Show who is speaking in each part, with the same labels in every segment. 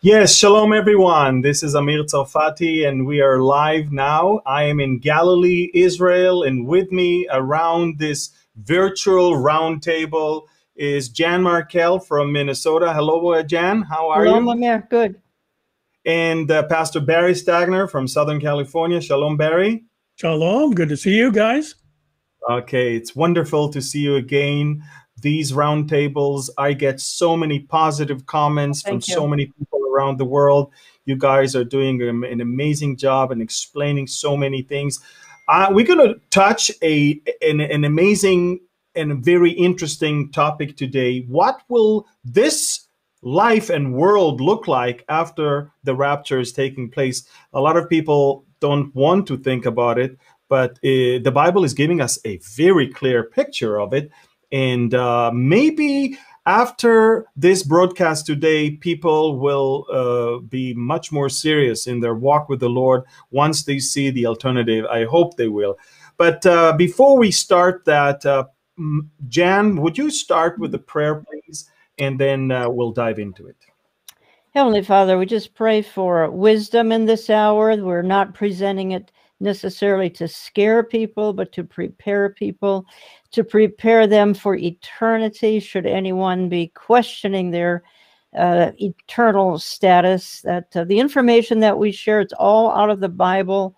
Speaker 1: Yes, shalom everyone. This is Amir Tsarfati, and we are live now. I am in Galilee, Israel, and with me around this virtual roundtable is Jan Markell from Minnesota. Hello, uh, Jan. How are Hello, you? Hello, Amir. Good. And uh, Pastor Barry Stagner from Southern California. Shalom, Barry. Shalom. Good to see you guys. Okay, it's wonderful to see you again. These roundtables, I get so many positive comments Thank from you. so many people around the world. You guys are doing an amazing job and explaining so many things. Uh, we're going to touch a an, an amazing and very interesting topic today. What will this life and world look like after the rapture is taking place? A lot of people don't want to think about it, but uh, the Bible is giving us a very clear picture of it. And uh, maybe after this broadcast today, people will uh, be much more serious in their walk with the Lord once they see the alternative. I hope they will. But uh, before we start that, uh, Jan, would you start with the prayer, please? And then uh, we'll dive into it.
Speaker 2: Heavenly Father, we just pray for wisdom in this hour. We're not presenting it necessarily to scare people, but to prepare people to prepare them for eternity, should anyone be questioning their uh, eternal status. That uh, the information that we share, it's all out of the Bible,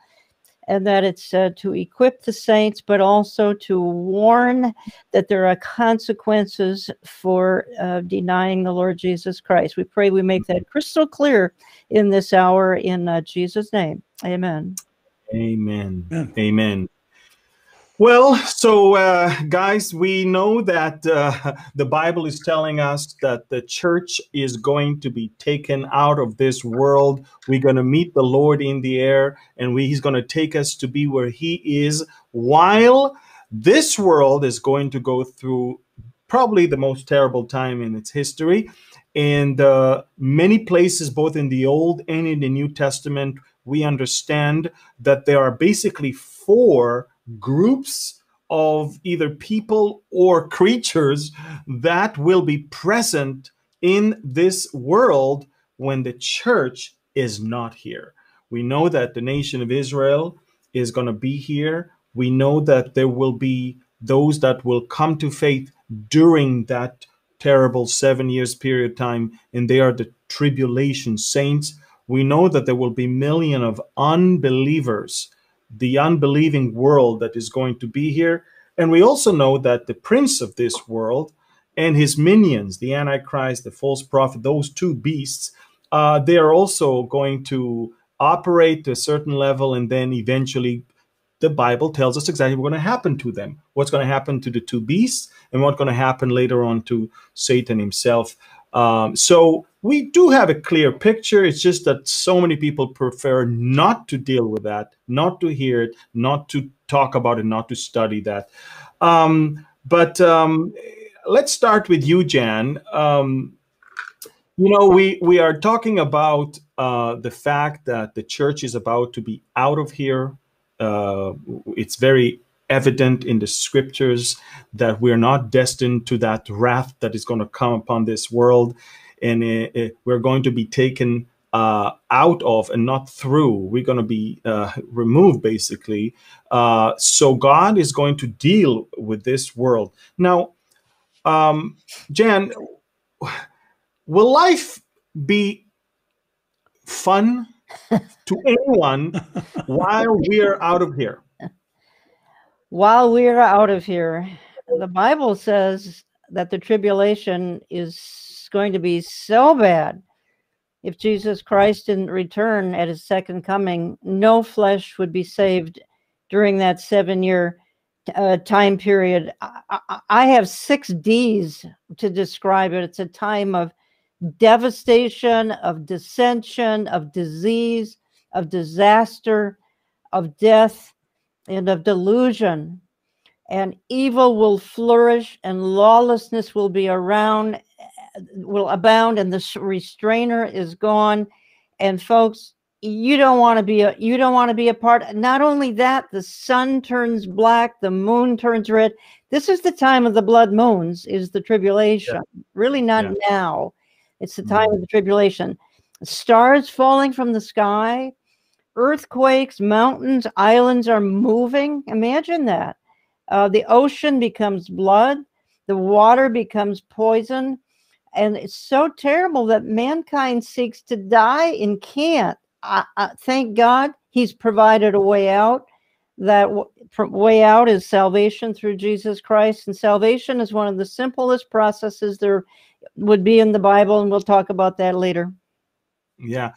Speaker 2: and that it's uh, to equip the saints, but also to warn that there are consequences for uh, denying the Lord Jesus Christ. We pray we make that crystal clear in this hour in uh, Jesus' name. Amen.
Speaker 1: Amen. Amen. Amen. Well, so uh, guys, we know that uh, the Bible is telling us that the church is going to be taken out of this world. We're going to meet the Lord in the air, and we, He's going to take us to be where He is, while this world is going to go through probably the most terrible time in its history. And uh, many places, both in the Old and in the New Testament, we understand that there are basically four groups of either people or creatures that will be present in this world when the church is not here. We know that the nation of Israel is going to be here. We know that there will be those that will come to faith during that terrible seven years period time, and they are the tribulation saints. We know that there will be million of unbelievers the unbelieving world that is going to be here. And we also know that the prince of this world and his minions, the Antichrist, the false prophet, those two beasts, uh, they are also going to operate to a certain level and then eventually the Bible tells us exactly what's going to happen to them, what's going to happen to the two beasts, and what's going to happen later on to Satan himself. Um, so we do have a clear picture. It's just that so many people prefer not to deal with that, not to hear it, not to talk about it, not to study that. Um, but um, let's start with you, Jan. Um, you know, we, we are talking about uh, the fact that the church is about to be out of here. Uh, it's very evident in the scriptures that we're not destined to that wrath that is going to come upon this world and eh, eh, we're going to be taken uh, out of and not through. We're going to be uh, removed, basically. Uh, so God is going to deal with this world. Now, um, Jan, will life be fun to anyone while we are out of here?
Speaker 2: While we are out of here, the Bible says that the tribulation is going to be so bad. If Jesus Christ didn't return at his second coming, no flesh would be saved during that seven year uh, time period. I, I have six D's to describe it. It's a time of devastation, of dissension, of disease, of disaster, of death, and of delusion. And evil will flourish, and lawlessness will be around, will abound and the restrainer is gone and folks you don't want to be a you don't want to be a part not only that the sun turns black the moon turns red this is the time of the blood moons is the tribulation yeah. really not yeah. now it's the mm-hmm. time mm -hmm. of the tribulation stars falling from the sky earthquakes mountains islands are moving imagine that uh, the ocean becomes blood the water becomes poison and it's so terrible that mankind seeks to die and can't. I, I, thank God He's provided a way out. That w- way out is salvation through Jesus Christ, and salvation is one of the simplest processes there would be in the Bible, and we'll talk about that later.
Speaker 1: Yeah.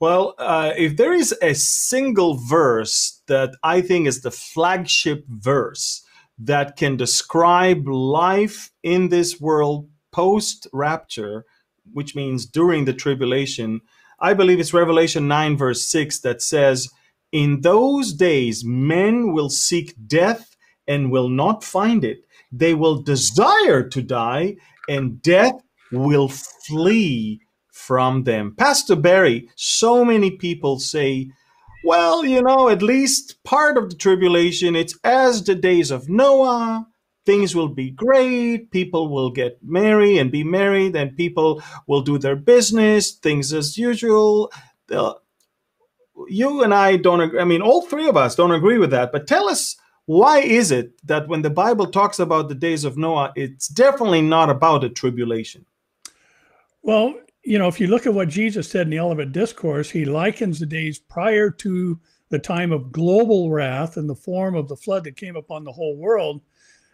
Speaker 1: Well, uh, if there is a single verse that I think is the flagship verse that can describe life in this world post rapture, which means during the tribulation, I believe it's Revelation 9, verse 6, that says, In those days men will seek death and will not find it. They will desire to die, and death will flee from them. Pastor Barry, so many people say, well, you know, at least part of the tribulation, it's as the days of Noah, things will be great people will get married and be married and people will do their business things as usual you and i don't agree i mean all three of us don't agree with that but tell us why is it that when the bible talks about the days of noah it's definitely not about a tribulation
Speaker 3: well you know if you look at what jesus said in the olivet discourse he likens the days prior to the time of global wrath in the form of the flood that came upon the whole world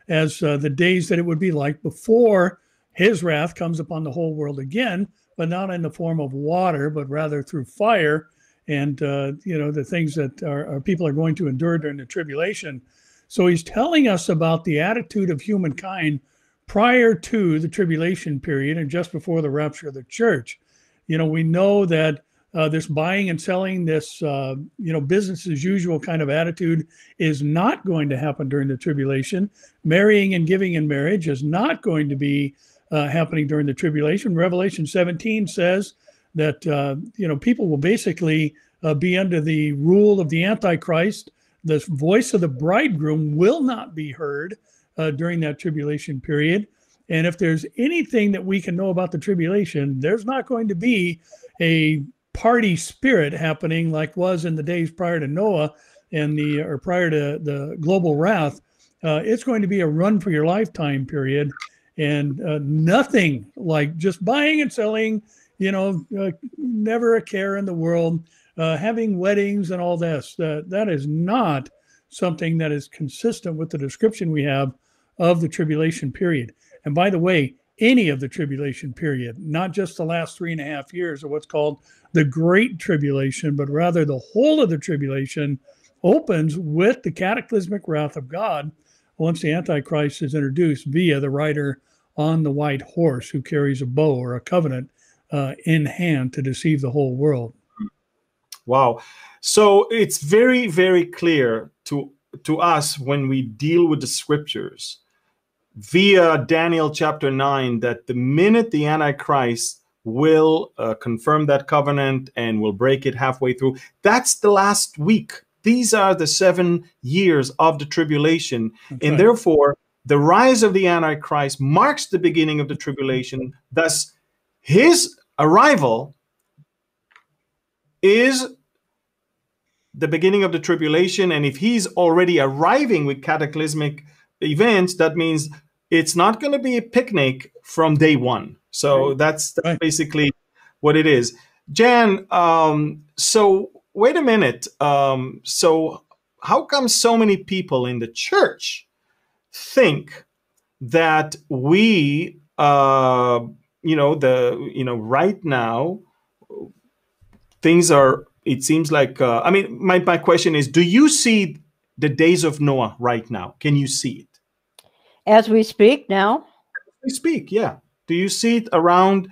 Speaker 3: as uh, the days that it would be like before his wrath comes upon the whole world again, but not in the form of water, but rather through fire and uh, you know the things that our, our people are going to endure during the tribulation. So he's telling us about the attitude of humankind prior to the tribulation period and just before the rapture of the church. You know, we know that uh, this buying and selling, this uh, you know business as usual kind of attitude is not going to happen during the tribulation. Marrying and giving in marriage is not going to be uh, happening during the tribulation. Revelation 17 says that uh, you know people will basically uh, be under the rule of the Antichrist. The voice of the bridegroom will not be heard uh, during that tribulation period. And if there's anything that we can know about the tribulation, there's not going to be a party spirit happening like was in the days prior to Noah and the or prior to the global wrath, uh, it's going to be a run for your lifetime period, and uh, nothing like just buying and selling. You know, uh, never a care in the world, uh, having weddings and all this. that is not something that is consistent with the description we have of the tribulation period. And by the way, any of the tribulation period, not just the last three and a half years of what's called the Great Tribulation, but rather the whole of the tribulation opens with the cataclysmic wrath of God once the Antichrist is introduced via the rider on the white horse who carries a bow or a covenant uh, in hand to deceive the whole world.
Speaker 1: Wow. So it's very, very clear to, to us when we deal with the scriptures via Daniel chapter 9 that the minute the Antichrist will uh, confirm that covenant and will break it halfway through, that's the last week. These are the seven years of the tribulation. and therefore, the rise of the Antichrist marks the beginning of the tribulation. Thus, his arrival is the beginning of the tribulation. And if he's already arriving with cataclysmic events, that means it's not going to be a picnic from day one. So right. that's, that's right. basically what it is. Jan, um, so wait a minute. Um, so how come so many people in the church think that we, uh, you know, the you know, right now things are. It seems like. Uh, I mean, my my question is: Do you see the days of Noah right now? Can you see it?
Speaker 2: As we speak now? We speak, yeah.
Speaker 1: Do you see it around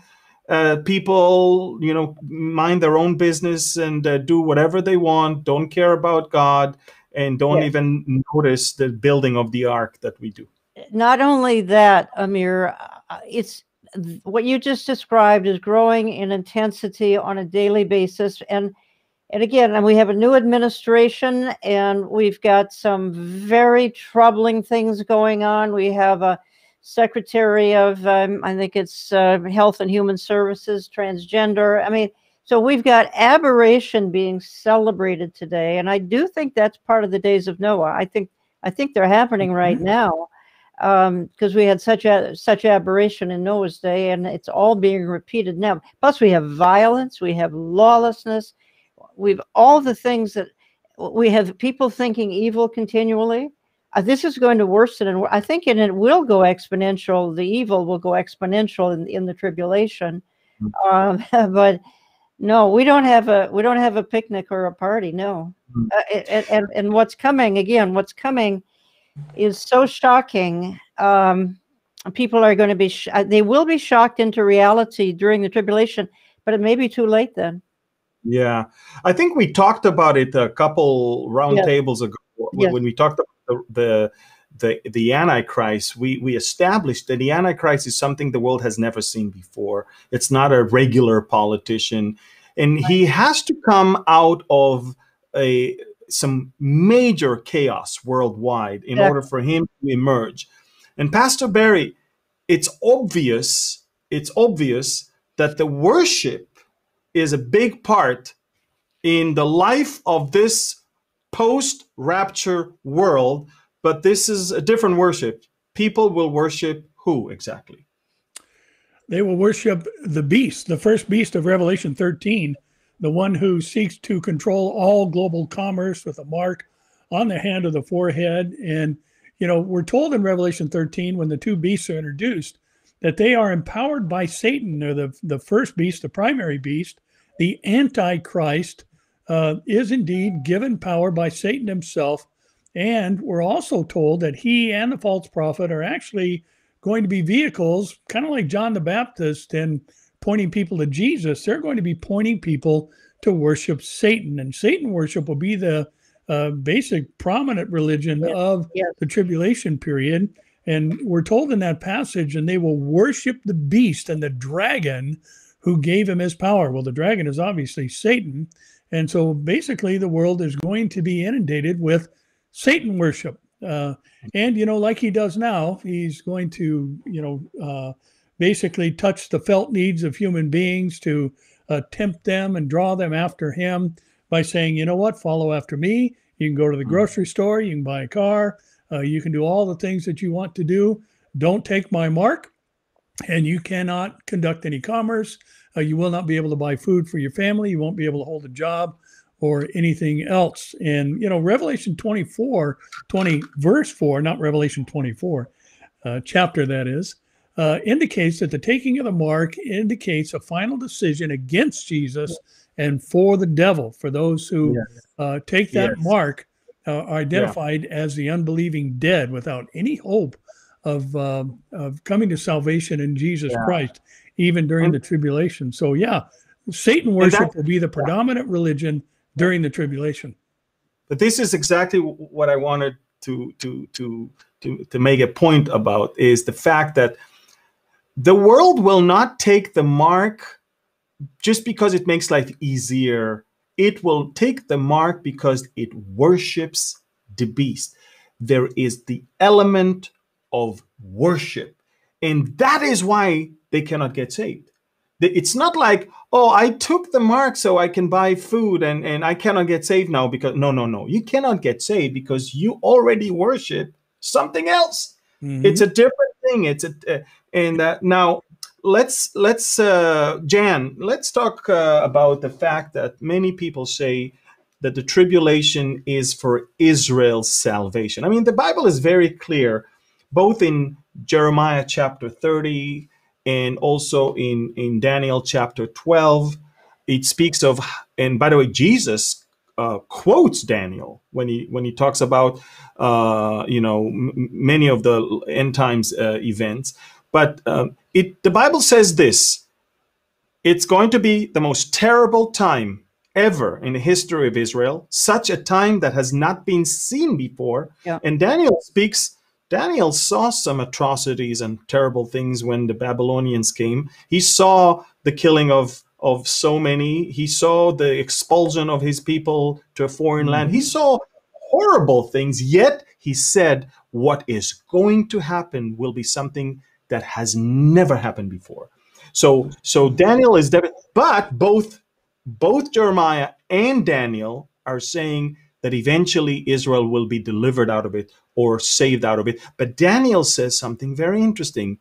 Speaker 1: uh, people, you know, mind their own business and uh, do whatever they want, don't care about God, and don't even notice the building of the ark that we do?
Speaker 2: Not only that, Amir, uh, it's what you just described is growing in intensity on a daily basis. And and again, we have a new administration and we've got some very troubling things going on. We have a secretary of, um, I think it's uh, Health and Human Services, transgender. I mean, so we've got aberration being celebrated today. And I do think that's part of the days of Noah. I think, I think they're happening mm-hmm. right mm-hmm. now because um, we had such a such aberration in Noah's day, and it's all being repeated now. Plus, we have violence, we have lawlessness, we've all the things that we have people thinking evil continually. Uh, this is going to worsen, and I think, and it will go exponential. The evil will go exponential in, in the tribulation. Mm-hmm. Um, but no, we don't have a we don't have a picnic or a party. No, mm-hmm. uh, and, and, and what's coming again? What's coming is so shocking. Um, people are going to be sh- uh, they will be shocked into reality during the tribulation, but it may be too late then.
Speaker 1: Yeah, I think we talked about it a couple roundtables yeah. ago yeah. when we talked about the, the the the Antichrist. We we established that the Antichrist is something the world has never seen before. It's not a regular politician, and he has to come out of a some major chaos worldwide in yeah. order for him to emerge. And Pastor Barry, it's obvious. It's obvious that the worship is a big part in the life of this post rapture world, but this is a different worship. People will worship who exactly?
Speaker 3: They will worship the beast, the first beast of Revelation 13, the one who seeks to control all global commerce with a mark on the hand of the forehead. And, you know, we're told in Revelation 13 when the two beasts are introduced that they are empowered by Satan, or the, the first beast, the primary beast, the Antichrist uh, is indeed given power by Satan himself. And we're also told that he and the false prophet are actually going to be vehicles, kind of like John the Baptist and pointing people to Jesus. They're going to be pointing people to worship Satan. And Satan worship will be the uh, basic prominent religion yeah. of yeah. the tribulation period. And we're told in that passage, and they will worship the beast and the dragon who gave him his power. Well, the dragon is obviously Satan. And so basically, the world is going to be inundated with Satan worship. Uh, and, you know, like he does now, he's going to, you know, uh, basically touch the felt needs of human beings to uh, tempt them and draw them after him by saying, you know what, follow after me. You can go to the hmm. grocery store, you can buy a car, uh, you can do all the things that you want to do. Don't take my mark and you cannot conduct any commerce. Uh, you will not be able to buy food for your family. You won't be able to hold a job or anything else. And, you know, Revelation 24, 20, verse 4, not Revelation 24, uh, chapter that is, uh, indicates that the taking of the mark indicates a final decision against Jesus and for the devil, for those who yes. Uh, take that yes. mark. Uh, are identified yeah. as the unbelieving dead without any hope of uh, of coming to salvation in Jesus yeah. Christ, even during the tribulation. So yeah, Satan worship will be the predominant yeah. religion during the tribulation. But this is
Speaker 1: exactly what I wanted to to to to to make a point about is the fact that the world will not take the mark just because it makes life easier. It will take the mark because it worships the beast. There is the element of worship. And that is why they cannot get saved. It's not like, oh, I took the mark so I can buy food and, and I cannot get saved now because, no, no, no. You cannot get saved because you already worship something else. Mm-hmm. It's a different thing. It's a, uh, and uh, now let's, let's, uh, Jan, let's talk uh, about the fact that many people say, that the tribulation is for Israel's salvation. I mean, the Bible is very clear both in Jeremiah chapter 30 and also in, in Daniel chapter 12. It speaks of, and by the way, Jesus uh, quotes Daniel when he when he talks about uh, you know m- many of the end times uh, events. But um, it the Bible says this: it's going to be the most terrible time ever in the history of Israel, such a time that has not been seen before. Yeah. And Daniel speaks Daniel saw some atrocities and terrible things when the Babylonians came. He saw the killing of of so many. He saw the expulsion of his people to a foreign land. He mm-hmm. saw horrible things, yet he said, What is going to happen will be something that has never happened before. So so Daniel is dead, but both both Jeremiah and Daniel are saying that eventually Israel will be delivered out of it or saved out of it. But Daniel says something very interesting.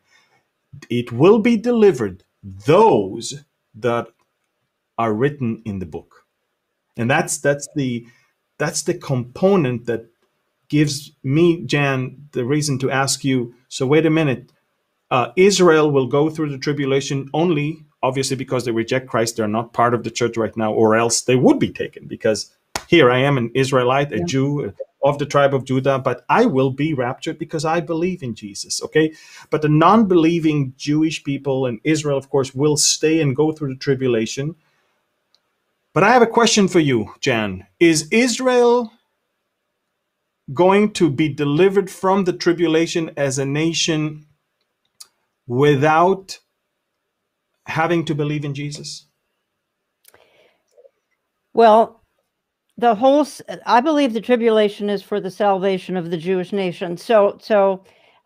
Speaker 1: It will be delivered those that are written in the book. And that's that's the that's the component that gives me, Jan, the reason to ask you. So wait a minute. Uh, Israel will go through the tribulation only, obviously, because they reject Christ. They're not part of the church right now, or else they would be taken. Because here I am, an Israelite, a yeah. Jew, of the tribe of Judah, but I will be raptured because I believe in Jesus. Okay. But the non believing Jewish people in Israel, of course, will stay and go through the tribulation. But I have a question for you, Jan. Is Israel going to be delivered from the tribulation as a nation without having to believe in Jesus?
Speaker 2: Well, the whole i believe the tribulation is for the salvation of the jewish nation so so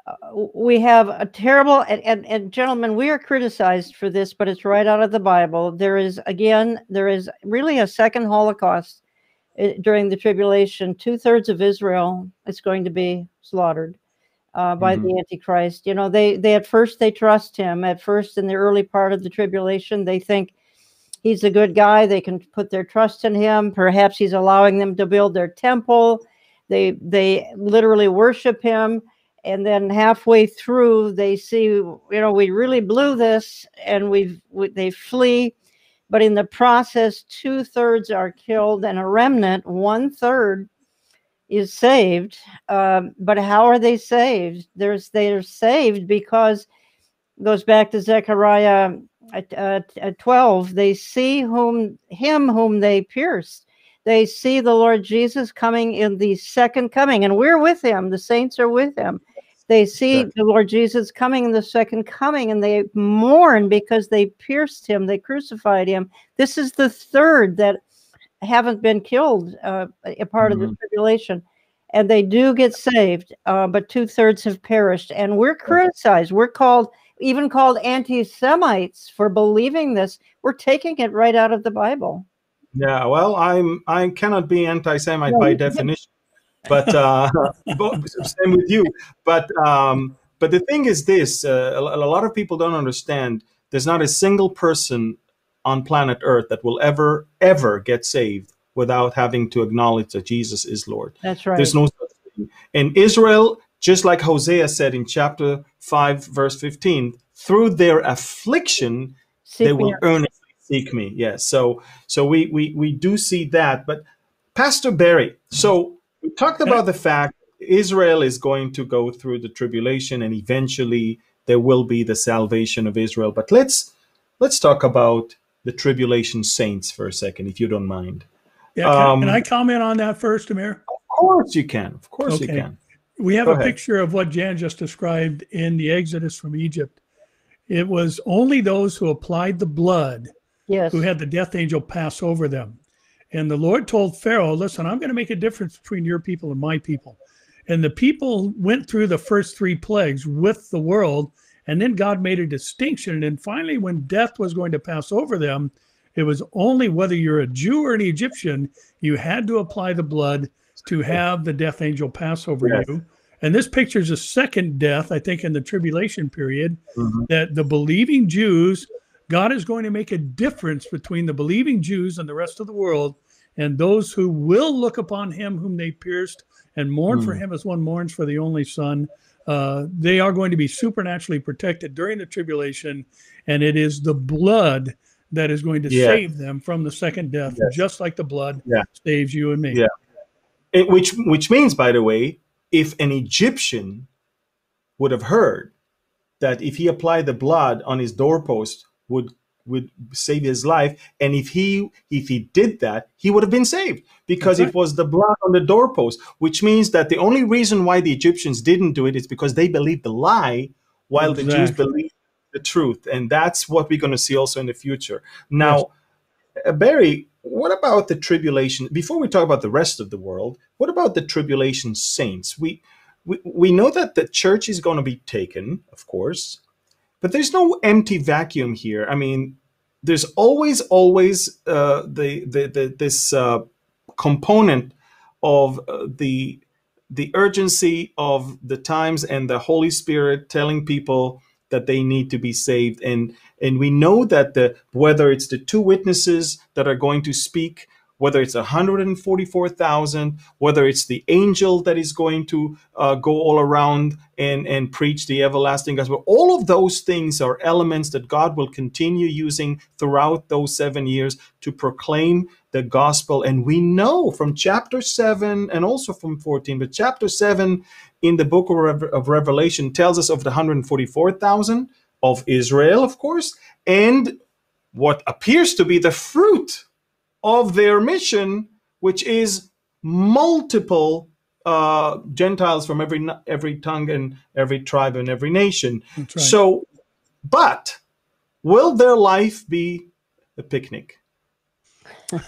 Speaker 2: uh, we have a terrible and, and, and gentlemen we are criticized for this but it's right out of the bible there is again there is really a second holocaust uh, during the tribulation two-thirds of israel is going to be slaughtered uh, by mm-hmm. the antichrist you know they they at first they trust him at first in the early part of the tribulation they think he's a good guy. They can put their trust in him. Perhaps he's allowing them to build their temple. They they literally worship him, and then halfway through, they see you know we really blew this, and we they flee. But in the process, two thirds are killed, and a remnant, one third, is saved. Um, but how are they saved? There's they're saved because goes back to Zechariah at, 12 they see whom him whom they pierced they see the lord jesus coming in the second coming and we're with him the saints are with him they see the lord jesus coming in the second coming and they mourn because they pierced him they crucified him this is the third that haven't been killed uh, a part mm-hmm. of the mm-hmm. tribulation and they do get saved uh, but two-thirds have perished and we're criticized we're called even called anti Semites for believing this. We're taking it right out of the Bible.
Speaker 1: Yeah, well, I'm I cannot be anti Semite no, by definition, but uh, same with you. But um, but the thing is this: uh, a, a lot of people don't understand. There's not a single person on planet Earth that will ever ever get saved without having to acknowledge that Jesus is Lord. That's right. There's no such thing in Israel, just like Hosea said in chapter 5, verse 15, through their affliction, seek they will earnestly seek me. Yes. so so we, we, we do see that. But Pastor Barry, so we
Speaker 3: talked about the
Speaker 1: fact Israel is going to go through the tribulation and eventually there will be the salvation of Israel. But let's let's talk about the tribulation saints for a second, if you don't mind. Yeah, can, um, can I
Speaker 3: comment on that first, Amir? Of course
Speaker 1: you can. Of course okay. you can.
Speaker 3: We have Go a ahead. picture of what Jan just described in the Exodus from Egypt. It was only those who applied the blood yes. who had the death angel pass over them. And the Lord told Pharaoh, Listen, I'm going to make a difference between your people and my people. And the people went through the first three plagues with the world. And then God made a distinction. And then finally, when death was going to pass over them, it was only whether you're a Jew or an Egyptian, you had to apply the blood to have the death angel pass over yes. you. And this picture is a second death, I think, in the tribulation period, mm-hmm. that the believing Jews, God is going to make a difference between the believing Jews and the rest of the world, and those who will look upon him whom they pierced and mourn mm. for him as one mourns for the only son. Uh, they are going to be supernaturally protected during the tribulation, and it is the blood that is going to yeah. save them from the second death, yes. just like the blood yeah. saves you and me. Yeah. It, which which
Speaker 1: means, by the way, if an Egyptian would have heard that if he applied the blood on his doorpost would would save his life, and if he if he did that, he would have been saved because right. it was the blood on the doorpost. Which means that the only reason why the Egyptians didn't do it is because they believed the lie, while exactly. the Jews believed the truth, and that's what we're going to see also in the future. Now, yes. Uh, Barry, what about the tribulation? Before we talk about the rest of the world, what about the tribulation saints? We we, we know that the church is going to be taken, of course, but there's no empty vacuum here. I mean, there's always, always uh, the, the, the this uh, component of uh, the the urgency of the times and the Holy Spirit telling people that they need to be saved and and we know that the whether it's the two witnesses that are going to speak, whether it's 144,000, whether it's the angel that is going to uh, go all around and, and preach the everlasting gospel, all of those things are elements that God will continue using throughout those seven years to proclaim the gospel. And we know from chapter 7 and also from 14, but chapter 7 in the book of, Re- of Revelation tells us of the 144,000 of Israel, of course, and what appears to be the fruit of their mission, which is multiple uh, Gentiles from every every tongue and every tribe and every nation. Right. So, but will their life be a picnic?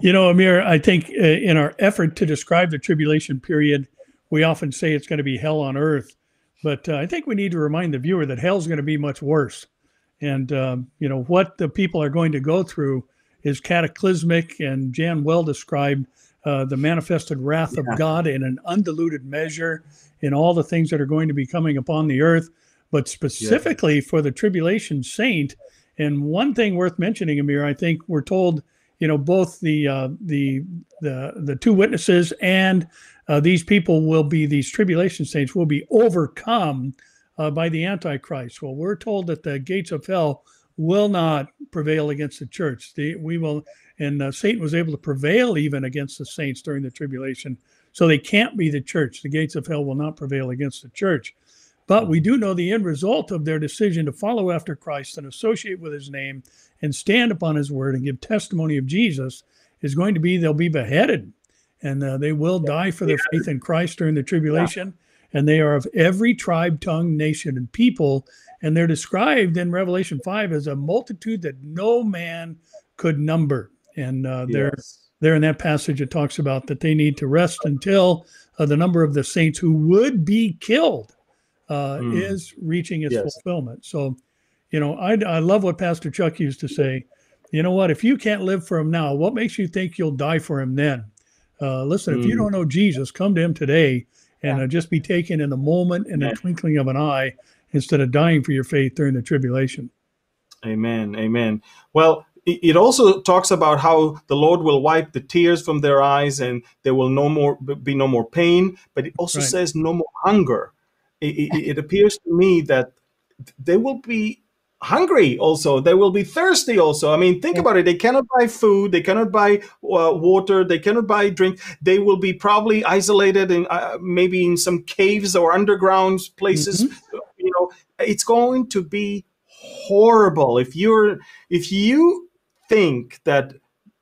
Speaker 3: you know, Amir, I think uh, in our effort to describe the tribulation period, we often say it's going to be hell on earth. But uh, I think we need to remind the viewer that hell's going to be much worse. And, um, you know, what the people are going to go through is cataclysmic. And Jan well described uh, the manifested wrath yeah. of God in an undiluted measure in all the things that are going to be coming upon the earth, but specifically yeah. for the tribulation saint. And one thing worth mentioning, Amir, I think we're told, you know, both the uh, the the the two witnesses and uh, these people will be, these tribulation saints will be overcome uh, by the Antichrist. Well, we're told that the gates of hell will not prevail against the church. The, we will, and uh, Satan was able to prevail even against the saints during the tribulation. So they can't be the church. The gates of hell will not prevail against the church. But we do know the end result of their decision to follow after Christ and associate with his name and stand upon his word and give testimony of Jesus is going to be they'll be beheaded and uh, they will die for their faith in Christ during the tribulation. Yeah. And they are of every tribe, tongue, nation, and people. And they're described in Revelation 5 as a multitude that no man could number. And uh, there, yes. there in that passage, it talks about that they need to rest until uh, the number of the saints who would be killed mm. is reaching its yes. fulfillment. So, you know, I, I love what Pastor Chuck used to say. You know what? If you can't live for him now, what makes you think you'll die for him then? Uh, listen, mm. if you mm. don't know Jesus, come to him today and yeah. uh, just be taken in the moment in yeah. the twinkling of an eye instead of dying for your faith during the tribulation.
Speaker 1: Amen. Amen. Well, it also talks about how the Lord will wipe the tears from their eyes and there will no more be no more pain, but it also right. says no more hunger. It, it, it appears to me that they will be hungry also they will be thirsty also i mean think yeah. about it they cannot buy food they cannot buy uh, water they cannot buy drink they will be probably isolated and uh, maybe in some caves or underground places mm-hmm. you know it's going to be horrible if you're if you think that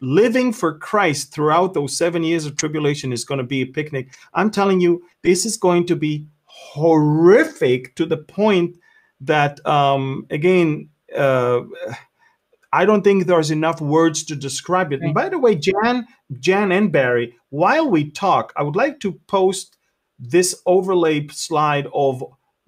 Speaker 1: living for christ throughout those 7 years of tribulation is going to be a picnic i'm telling you this is going to be horrific to the point that um, again uh, I don't think there's enough words to describe it. Right. And by the way, Jan, Jan and Barry, while we talk, I would like to post this overlay slide of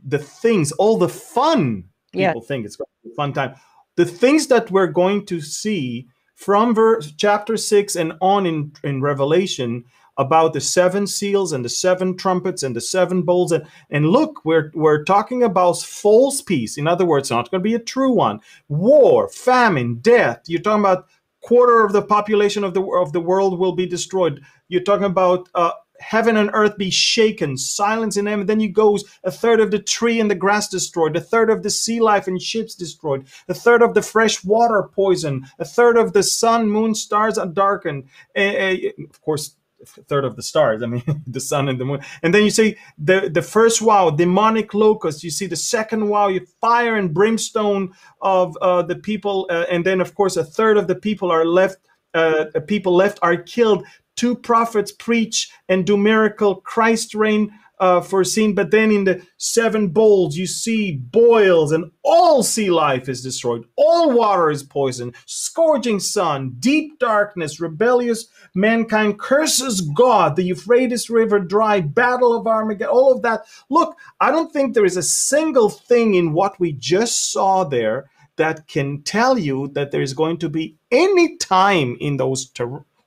Speaker 1: the things, all the fun yeah. people think it's a fun time. The things that we're going to see from verse chapter six and on in, in Revelation about the seven seals and the seven trumpets and the seven bowls. And, and look, we're, we're talking about false peace. In other words, not going to be a true one. War, famine, death. You're talking about quarter of the population of the, of the world will be destroyed. You're talking about uh, heaven and earth be shaken, silence in heaven. Then he goes a third of the tree and the grass destroyed, a third of the sea life and ships destroyed, a third of the fresh water poisoned, a third of the sun, moon, stars are darkened. Eh, eh, of course, third of the stars. I mean, the sun and the moon. And then you see the the first wow, demonic locust. You see the second wow, you fire and brimstone of uh, the people, uh, and then of course a third of the people are left. Uh, people left are killed. Two prophets preach and do miracle. Christ reign uh, foreseen. But then in the seven bowls, you see boils, and all sea life is destroyed. All water is poisoned. Scourging sun, deep darkness, rebellious mankind curses God. The Euphrates River dry, battle of Armageddon, all of that. Look, I don't think there is a single thing in what we just saw there that can tell you that there is going to be any time in those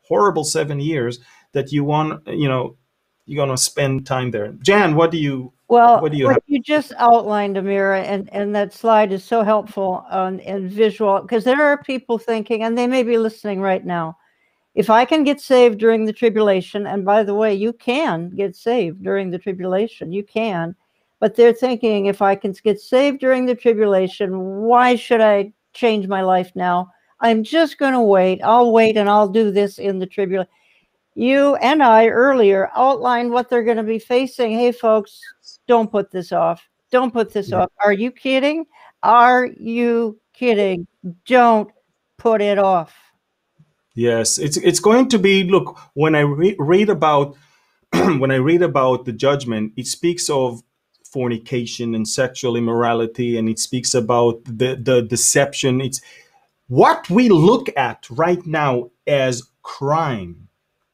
Speaker 1: horrible seven years that you want, you know, you're going to spend time there. Jan, what do you? Well, what do you? What
Speaker 2: you just outlined, Amira, and and that slide is so helpful um, and visual because there are people thinking, and they may be listening right now. If I can get saved during the tribulation, and by the way, you can get saved during the tribulation, you can, but they're thinking, if I can get saved during the tribulation, why should I change my life now? I'm just going to wait. I'll wait and I'll do this in the tribulation you and I earlier outlined what they're going to be facing. Hey, folks, don't put this off. Don't put this yeah. off. Are you kidding? Are you kidding? Don't put it off.
Speaker 1: Yes, it's it's going to be. Look, when I re- read about when I read about the judgment, it speaks of fornication and sexual immorality, and it speaks about the the deception. It's what we look at right now as crime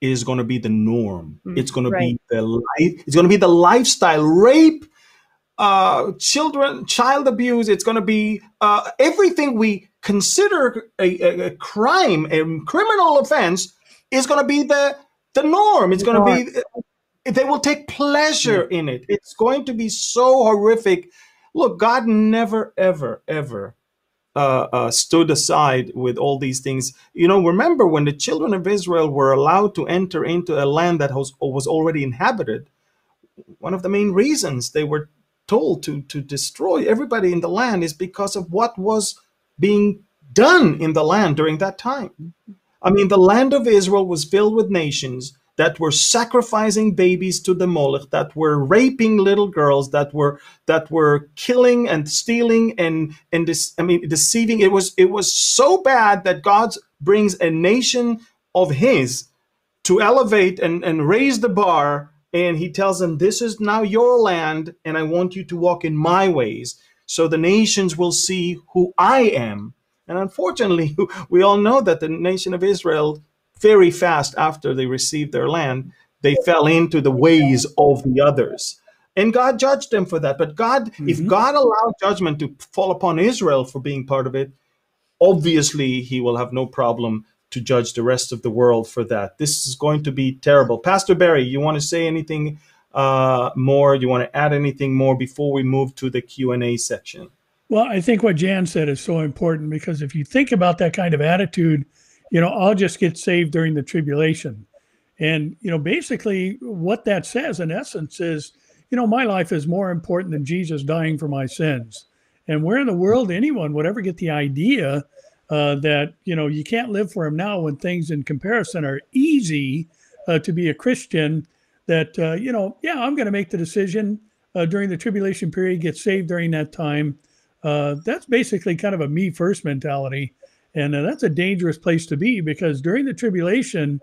Speaker 1: is going to be the norm. Mm, it's going right. to be the life. It's going to be the lifestyle. Rape, uh, children, child abuse. It's going to be uh, everything we consider a, a, crime, a criminal offense, is going to be the the norm. It's going to be. They will take pleasure mm. in it. It's going to be so horrific. Look, God never, ever, ever uh, uh, stood aside with all these things. You know, remember when the children of Israel were allowed to enter into a land that was, was already inhabited, one of the main reasons they were told to, to destroy everybody in the land is because of what was being done in the land during that time. I mean, the land of Israel was filled with nations that were sacrificing babies to the Moloch, that were raping little girls, that were that were killing and stealing and and this I mean deceiving. It was it was so bad that God brings a nation of His to elevate and and raise the bar, and He tells them, "This is now your land, and I want you to walk in My ways." So the nations will see who I am. And unfortunately, we all know that the nation of Israel very fast after they received their land, they fell into the ways of the others. And God judged them for that. But God, mm-hmm. if God allowed judgment to fall upon Israel for being part of it, obviously he will have no problem to judge the rest of the world for that. This is going to be terrible. Pastor Barry, you want to say anything uh, more? You want to add anything more before we move to the Q&A section?
Speaker 3: Well, I think what Jan said is so important because if you think about that kind of attitude – you know, I'll just get saved during the tribulation. And, you know, basically what that says in essence is, you know, my life is more important than Jesus dying for my sins. And where in the world anyone would ever get the idea uh, that, you know, you can't live for him now when things in comparison are easy uh, to be a Christian, that, uh, you know, yeah, I'm going to make the decision uh, during the tribulation period, get saved during that time. Uh, that's basically kind of a me first mentality and uh, that's a dangerous place to be because during the tribulation,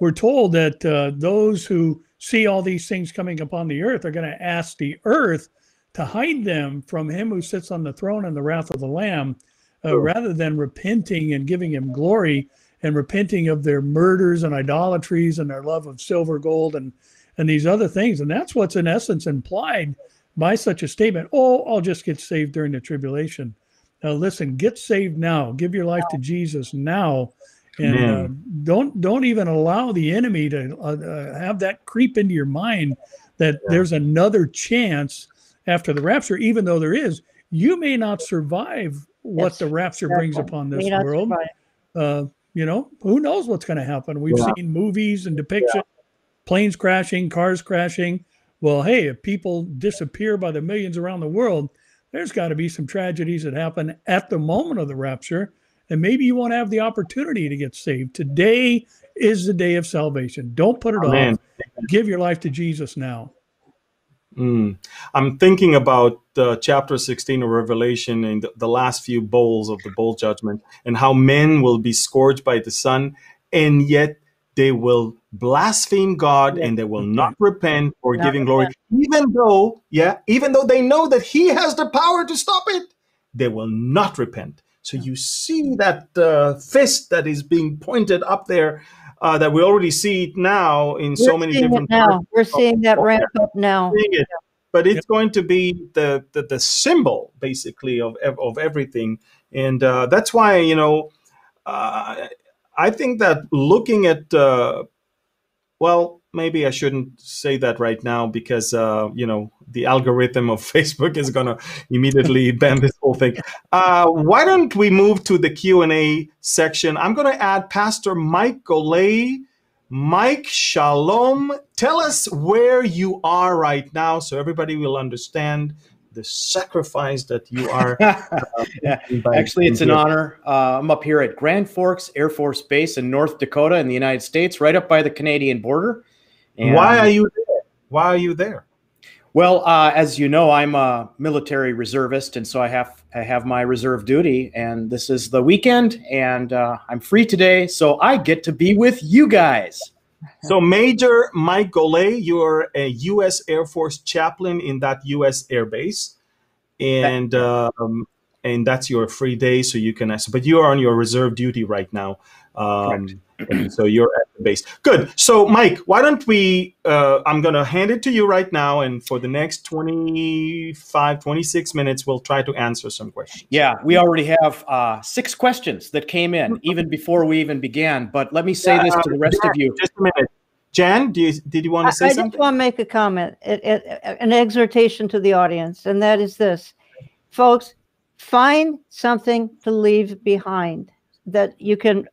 Speaker 3: we're told that uh, those who see all these things coming upon the earth are going to ask the earth to hide them from him who sits on the throne and the wrath of the Lamb, uh, sure. rather than repenting and giving him glory and repenting of their murders and idolatries and their love of silver, gold, and and these other things. And that's what's in essence implied by such a statement. Oh, I'll just get saved during the tribulation. Uh, listen, get saved now. Give your life to Jesus now, and uh, don't don't even allow the enemy to uh, uh, have that creep into your mind that yeah. there's another chance after the rapture. Even though there is, you may not survive what yes. the rapture brings upon this world. Uh, you know, who knows what's going to happen? We've yeah. seen movies and depictions, yeah. planes crashing, cars crashing. Well, hey, if people disappear by the millions around the world there's got to be some tragedies that happen at the moment of the rapture. And maybe you won't have the opportunity to get saved. Today is the day of salvation. Don't put it Amen. off. Give your life to Jesus now.
Speaker 1: Mm. I'm thinking about uh, chapter 16 of Revelation and the, the last few bowls of the bowl judgment and how men will be scourged by the sun. And yet they will blaspheme God yeah. and they will mm-hmm. not repent or not giving repent. glory, even though, yeah, even though they know that He has the power to stop it, they will not repent. So you see that uh, fist that is being pointed up there. Uh, that we already see it now in We're so many different. now. We're seeing
Speaker 2: that ramp up now. It.
Speaker 1: But it's going to be the, the, the symbol basically of of everything, and uh, that's why you know uh, I think that looking at, uh, well, maybe I shouldn't say that right now because uh, you know the algorithm of Facebook is gonna immediately ban this whole thing. Uh, why don't we move to the Q and A section? I'm gonna add Pastor Mike Golay. Mike Shalom, tell us where you are right now so everybody will understand the sacrifice that you are. Uh, yeah.
Speaker 4: Actually, it's an honor.
Speaker 1: Uh, I'm up here at Grand Forks
Speaker 4: Air Force Base in North Dakota in the United States, right up by the Canadian border. And Why are you
Speaker 3: there?
Speaker 1: Why are you there?
Speaker 4: Well, uh, as you know, I'm a military reservist, and so I have I have my reserve duty, and this is the weekend, and uh, I'm free
Speaker 1: today, so I get to be with you guys. So, uh-huh. Major Mike Golay, you're a U.S. Air Force chaplain in that U.S. Air Base, and um, and that's your free day, so you can. ask. But you are on your reserve duty right now. Um, so you're at the base. Good. So, Mike, why don't we? Uh, I'm going to hand it to you right now, and for the next 25, 26 minutes, we'll try to answer some questions.
Speaker 4: Yeah, we already have uh, six questions that came in even before we even began. But let me say yeah, this to the rest of you. Just a minute. Jan, do you, did you want to say I, I something? I
Speaker 2: just want to make a comment, it, it, an exhortation to the audience, and that is this folks, find something to leave behind that you can.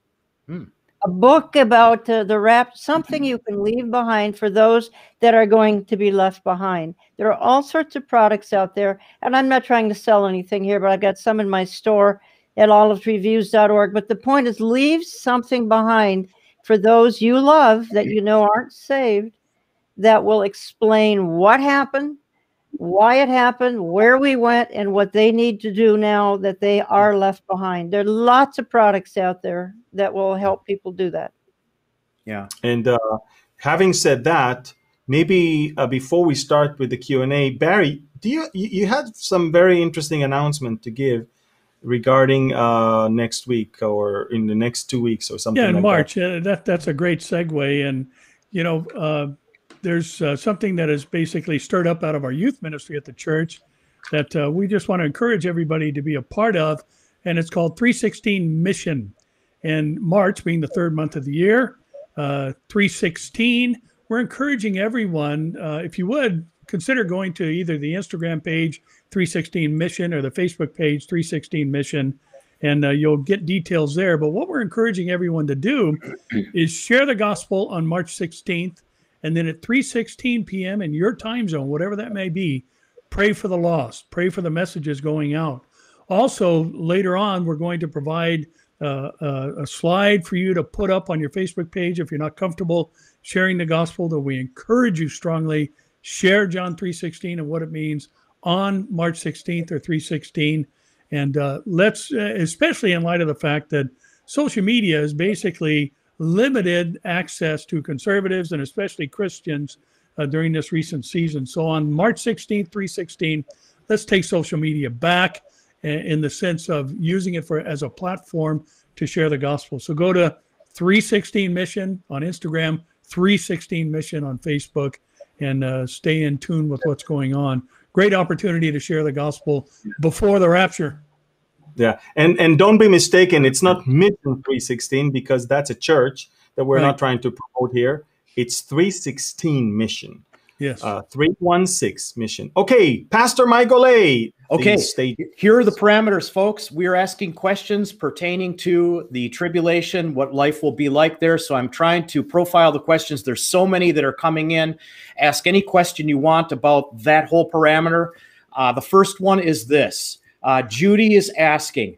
Speaker 2: Hmm a book about uh, the rap, something mm-hmm. you can leave behind for those that are going to be left behind. There are all sorts of products out there, and I'm not trying to sell anything here, but I've got some in my store at olivereviews.org. But the point is, leave something behind for those you love that mm-hmm. you know aren't saved that will explain what happened, why it happened, where we went, and what they need to do now that they are mm. left behind. There are lots of products out there that will help people do that.
Speaker 1: Yeah, and uh, having said that, maybe uh, before we start with the Q and A, Barry, do you you had some very interesting announcement to give regarding uh, next week or in the next two weeks or something? Yeah, in like March.
Speaker 3: That. that. that's a great segue, and you know uh, there's uh, something that is basically stirred up out of our youth ministry at the church that uh, we just want to encourage everybody to be a part of. And it's called 316 Mission. And March being the third month of the year, uh, 316, we're encouraging everyone, uh, if you would, consider going to either the Instagram page 316 Mission or the Facebook page 316 Mission. And uh, you'll get details there. But what we're encouraging everyone to do is share the gospel on March 16th and then at 3:16 p.m. in your time zone, whatever that may be, pray for the lost, pray for the messages going out. Also, later on, we're going to provide uh, a, uh, a slide for you to put up on your Facebook page if you're not comfortable sharing the gospel. That we encourage you strongly share John 3:16 and what it means on March 16th or 3:16. And uh, let's, uh, especially in light of the fact that social media is basically limited access to conservatives and especially Christians uh, during this recent season. So on March 16, 316, let's take social media back uh, in the sense of using it for as a platform to share the gospel. So go to 316 Mission on Instagram, 316 Mission on Facebook, and uh, stay in tune with what's going on. Great opportunity to share the gospel before the rapture
Speaker 1: yeah and and don't be mistaken it's not mission 316 because that's a church that we're right. not trying to promote here it's 316 mission yes uh, 316 mission okay pastor michael a
Speaker 3: okay state-
Speaker 4: here are the parameters folks we are asking questions pertaining to the tribulation what life will be like there so i'm trying to profile the questions there's so many that are coming in ask any question you want about that whole parameter uh, the first one is this uh, Judy is asking,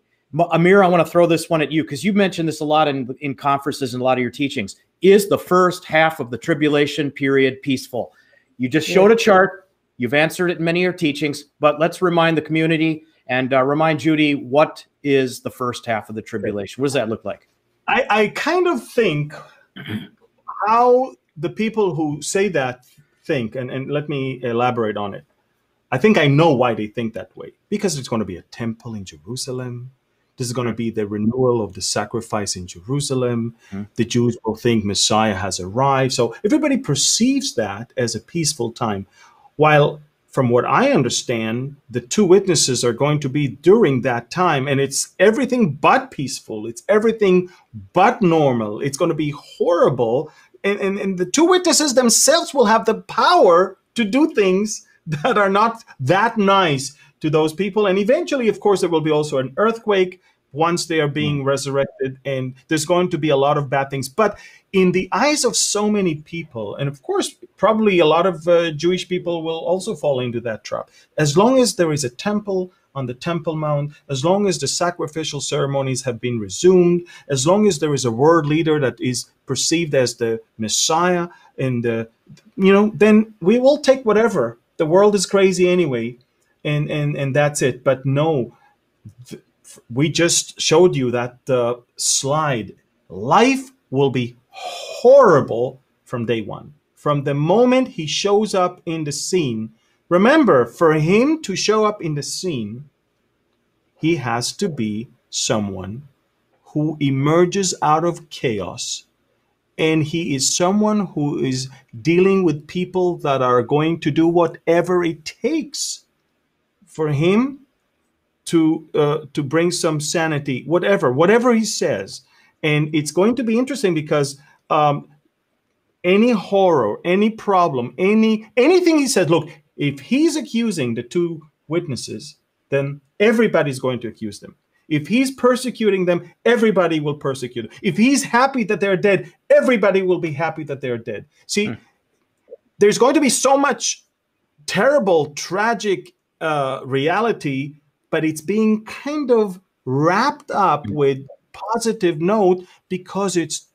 Speaker 4: Amir, I want to throw this one at you because you mentioned this a lot in, in conferences and a lot of your teachings. Is the first half of the tribulation period peaceful? You just showed a chart. You've answered it in many of your teachings, but let's remind the community and uh, remind Judy what is the first half of the tribulation? What does that look like? I,
Speaker 1: I kind of think how the people who say that think, and, and let me elaborate on it. I think I know why they think that way. Because there's going to be a temple in Jerusalem. This is going to hmm. be the renewal of the sacrifice in Jerusalem. Mm-hmm. The Jews will think Messiah has arrived. So everybody perceives that as a peaceful time. While, from what I understand, the two witnesses are going to be during that time, and it's everything but peaceful. It's everything but normal. It's going to be horrible. And, and, and the two witnesses themselves will have the power to do things that are not that nice to those people. And eventually, of course, there will be also an earthquake once they are being hmm. resurrected and there's going to be a lot of bad things but in the eyes of so many people and of course probably a lot of uh, jewish people will also fall into that trap as long as there is a temple on the temple mount as long as the sacrificial ceremonies have been resumed as long as there is a world leader that is perceived as the messiah and uh, you know then we will take whatever the world is crazy anyway, and and and that's it. But no, we just showed you that uh, slide. Life will be horrible from day one. From the moment he shows up in the scene, remember, for him to show up in the scene, he has to be someone who emerges out of chaos and he is someone who is dealing with people that are going to do whatever it takes for him to uh, to bring some sanity whatever whatever he says and it's going to be interesting because um, any horror any problem any anything he says look if he's accusing the two witnesses then everybody's going to accuse them if he's persecuting them, everybody will persecute If he's happy that they're dead, everybody will be happy that they're dead. See, hmm. there's going to be so much terrible, tragic uh, reality, but it's being kind of wrapped up hmm. with positive note because it's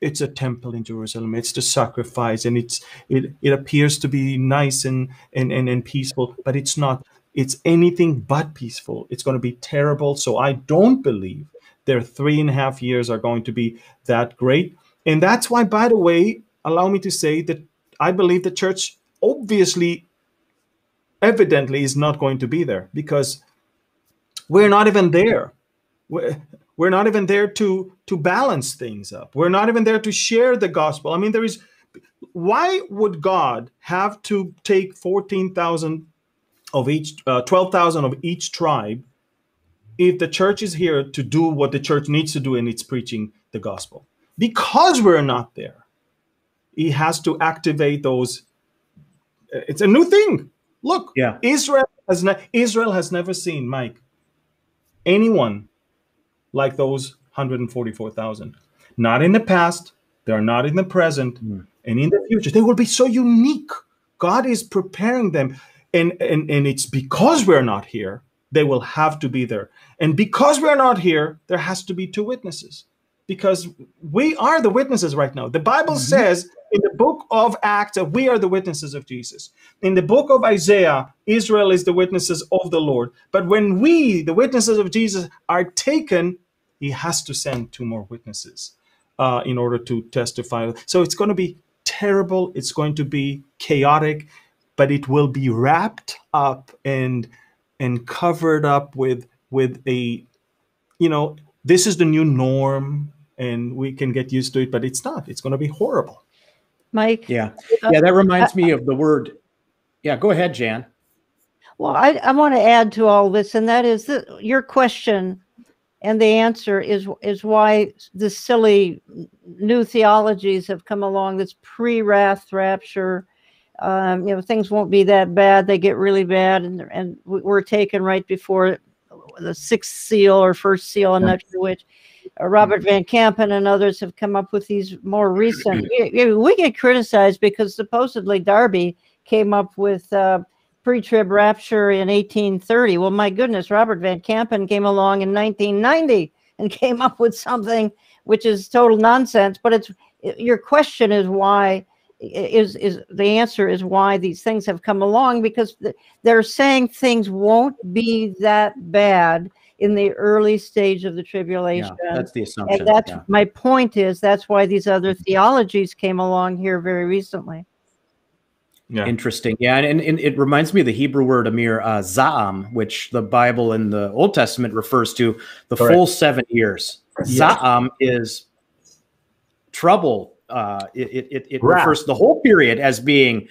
Speaker 1: it's a temple in Jerusalem. It's the sacrifice, and it's it, it appears to be nice and, and and and peaceful, but it's not. It's anything but peaceful. It's going to be terrible. So I don't believe their three and a half years are going to be that great. And that's why, by the way, allow me to say that I believe the church obviously, evidently, is not going to be there because we're not even there. We're, we're not even there to to balance things up. We're not even there to share the gospel. I mean, there is why would God have to take 14,000 of each uh, 12,000 of each tribe if the church is here to do what the church needs to do and it's preaching the gospel. Because we're not there, he has to activate those. Uh, it's a new thing. Look, yeah. Israel has ne- Israel has never seen Mike anyone like those 144,000. Not in the past, they are not in the present, mm. and in the future. They will be so unique. God is preparing them and, and, and it's because we're not here, they will have to be there. And because we're not here, there has to be two witnesses because we are the witnesses right now. The Bible mm-hmm. says in the book of Acts we are the witnesses of Jesus. In the book of Isaiah, Israel is the witnesses of the Lord. But when we, the witnesses of Jesus, are taken, he has to send two more witnesses uh, in order to testify. So it's going to be terrible. It's going to be chaotic but it will be wrapped up and and covered up with with a you know this is the new norm and we can get used to it but it's not it's going to be horrible mike yeah
Speaker 2: yeah that reminds me
Speaker 1: of the word yeah go ahead jan
Speaker 2: well i, I want to add to all this and that is that your question and the answer is is why the silly new theologies have come along this pre-wrath rapture um, you know, things won't be that bad. They get really bad, and and we're taken right before the sixth seal or first seal. I'm not sure which. Uh, Robert mm-hmm. Van Kampen and others have come up with these more recent. we get criticized because supposedly Darby came up with uh, pre-trib rapture in 1830. Well, my goodness, Robert Van Kampen came along in 1990 and came up with something which is total nonsense. But it's your question is why is is the answer is why these things have come along because they're saying things won't be that bad in the early stage of the tribulation. Yeah, that's the assumption. And that's yeah. my point is that's why these other theologies came along here very recently.
Speaker 4: Yeah. Interesting. Yeah, and, and, it reminds me of the Hebrew word Amir, uh, za'am, which the Bible in the Old Testament refers to the Correct. full seven years. Yes. Za'am is trouble, uh, it it, it refers to the whole period as being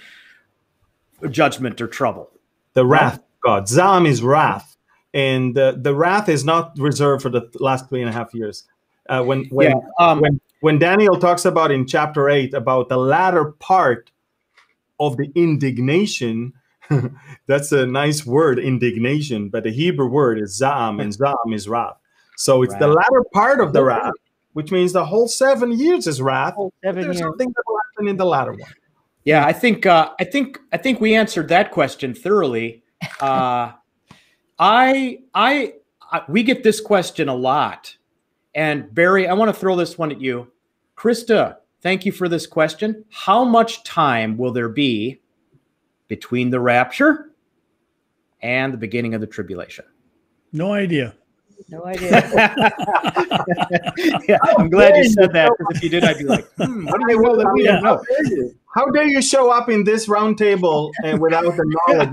Speaker 1: judgment or trouble. The wrath of God. Zam is wrath, and the, the wrath is not reserved for the last three and a half years. Uh, when when, yeah, um, when when Daniel talks about in chapter eight about the latter part of the indignation. that's a nice word, indignation, but the Hebrew word is zam, and zam is wrath. So it's the latter part of the wrath which means the whole seven years is wrath. There's years. something that will happen in the latter one. Yeah, I think uh,
Speaker 4: I think I think we answered that question thoroughly. Uh, I, I I we get this question a lot, and Barry, I want to throw this one at you, Krista. Thank you for this question. How much time will there be between the rapture and the beginning of the tribulation?
Speaker 3: No idea.
Speaker 2: No idea. yeah, I'm glad
Speaker 3: you said that because if you did, I'd be like,
Speaker 1: hmm, what do you well, yeah. know? How dare you show up in this roundtable and uh, without the knowledge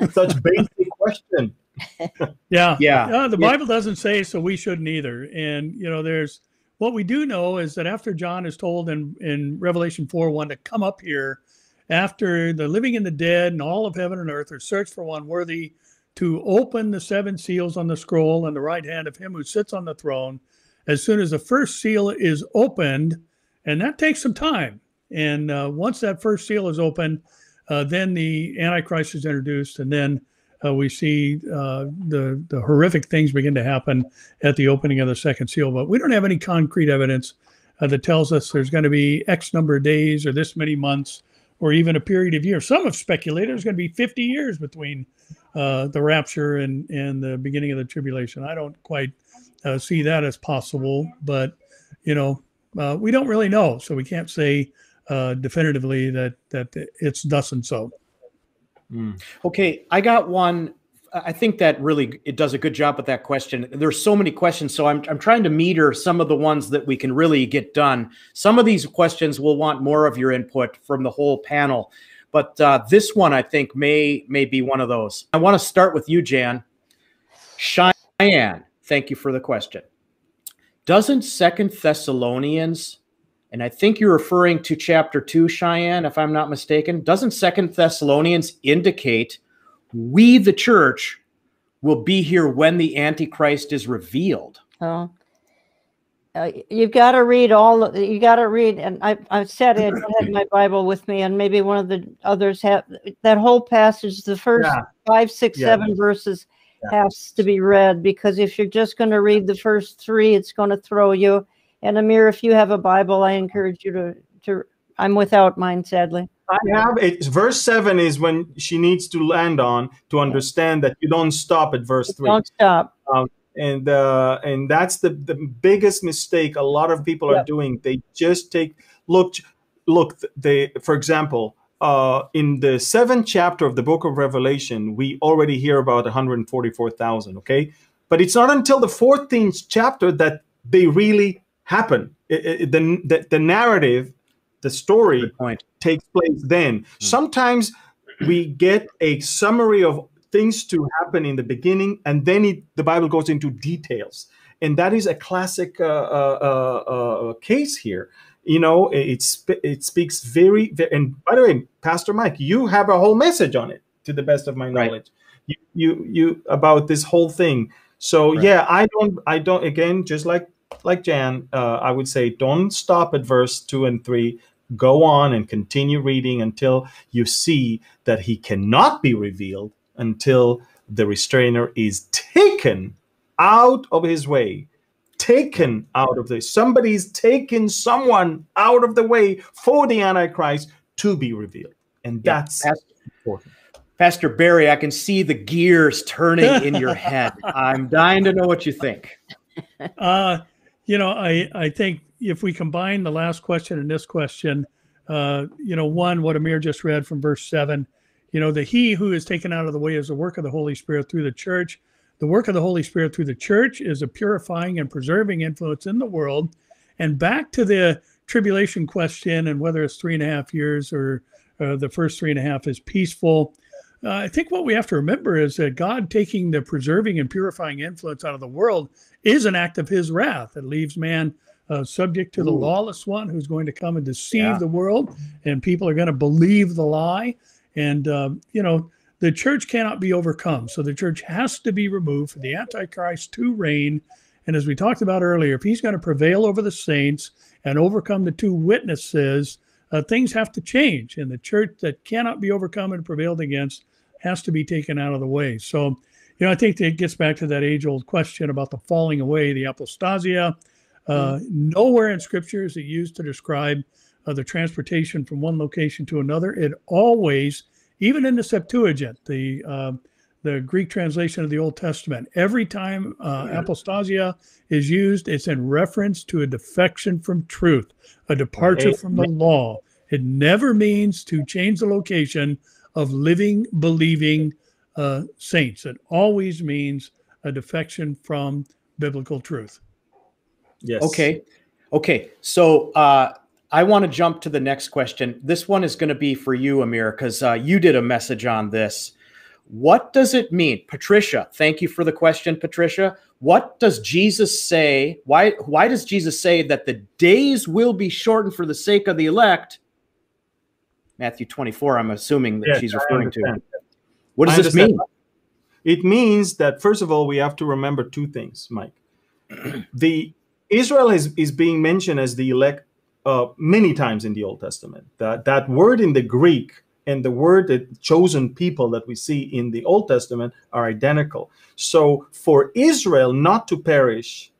Speaker 1: of such basic question?
Speaker 3: yeah, yeah. Uh, the Bible doesn't say, so we shouldn't either. And you know, there's what we do know is that after John is told in in Revelation four one to come up here, after the living and the dead and all of heaven and earth are searched for one worthy to open the seven seals on the scroll on the right hand of him who sits on the throne as soon as the first seal is opened. And that takes some time. And uh, once that first seal is opened, uh, then the Antichrist is introduced, and then uh, we see uh, the, the horrific things begin to happen at the opening of the second seal. But we don't have any concrete evidence uh, that tells us there's going to be X number of days or this many months or even a period of years. Some have speculated it's going to be 50 years between uh, the rapture and, and the beginning of the tribulation. I don't quite uh, see that as possible, but you know, uh, we don't really know, so we can't say uh, definitively that that it's thus and so.
Speaker 4: Mm. Okay, I got one I think that really it does a good job with that question. There's so many questions, so I'm I'm trying to meter some of the ones that we can really get done. Some of these questions will want more of your input from the whole panel, but uh, this one I think may may be one of those. I want to start with you, Jan. Cheyenne, thank you for the question. Doesn't Second Thessalonians, and I think you're referring to chapter two, Cheyenne, if I'm not mistaken, doesn't Second Thessalonians indicate? we, the church, will be here when the Antichrist is revealed.
Speaker 2: Oh. Uh, you've got to read all you got to read and i i said it I had my bible with me and maybe one of the others have that whole passage the first yeah. five, six, yeah. seven verses yeah. has to be read because if you're just going to read the first three it's going to throw you and amir if you have a bible i encourage you to to I'm without mine, sadly. I have it.
Speaker 1: Verse seven is when she needs to land on to understand that you don't stop at verse three. Don't stop. Um, and uh, and that's the, the biggest mistake a lot of people yep. are doing. They just take look look. They for example, uh, in the seventh chapter of the book of Revelation, we already hear about 144,000, okay? But it's not until the 14th chapter that they really happen. It, it, the, the, the, narrative the story point takes place then. Mm. Sometimes we get a summary of things to happen in the beginning, and then it, the Bible goes into details. And that is a classic uh, uh, uh, uh case here. You know, it, it speaks very, very, and by the way, Pastor Mike, you have a whole message on it, to the best of my knowledge. Right. You, you, you about this whole thing. So right. yeah, I don't, I don't. Again, just like like Jan, uh, I would say don't stop at verse two and three go on and continue reading until you see that he cannot be revealed until the restrainer is taken out of his way taken out of the somebody's taken someone out of the way for the antichrist to be revealed and that's yeah, pastor, important pastor barry i can see the gears turning in your head
Speaker 4: i'm dying to know what you think
Speaker 3: uh, you know, I, I think if we combine the last question and this question, uh, you know, one, what Amir just read from verse seven, you know, the he who is taken out of the way is the work of the Holy Spirit through the church. The work of the Holy Spirit through the church is a purifying and preserving influence in the world. And back to the tribulation question and whether it's three and a half years or uh, the first three and a half is peaceful. Uh, I think what we have to remember is that God taking the preserving and purifying influence out of the world is an act of his wrath. that leaves man uh, subject to the Ooh. lawless one who's going to come and deceive yeah. the world, and people are going to believe the lie. And, uh, you know, the church cannot be overcome. So the church has to be removed for the Antichrist to reign. And as we talked about earlier, if he's going to prevail over the saints and overcome the two witnesses, uh, things have to change. And the church that cannot be overcome and prevailed against has to be taken out of the way. So you know, I think it gets back to that age old question about the falling away, the apostasia. Uh, mm-hmm. Nowhere in scripture is it used to describe uh, the transportation from one location to another. It always, even in the Septuagint, the uh, the Greek translation of the Old Testament, every time uh, mm-hmm. apostasia is used, it's in reference to a defection from truth, a departure from the law. It never means to change the location of living, believing, uh, saints. It always means a defection from biblical truth. Yes. Okay.
Speaker 4: Okay. So uh, I want to jump to the next question. This one is going to be for you, Amir, because uh, you did a message on this. What does it mean, Patricia? Thank you for the question, Patricia. What does Jesus say? Why why does Jesus say that the days will be shortened for the sake of the elect? Matthew 24, I'm assuming that yes, she's referring to.
Speaker 3: What does this mean?
Speaker 1: It means that, first of all, we have to remember two things, Mike. the Israel is, is being mentioned as the elect uh, many times in the Old Testament. That, that word in the Greek and the word that chosen people that we see in the Old Testament are identical. So for Israel not to perish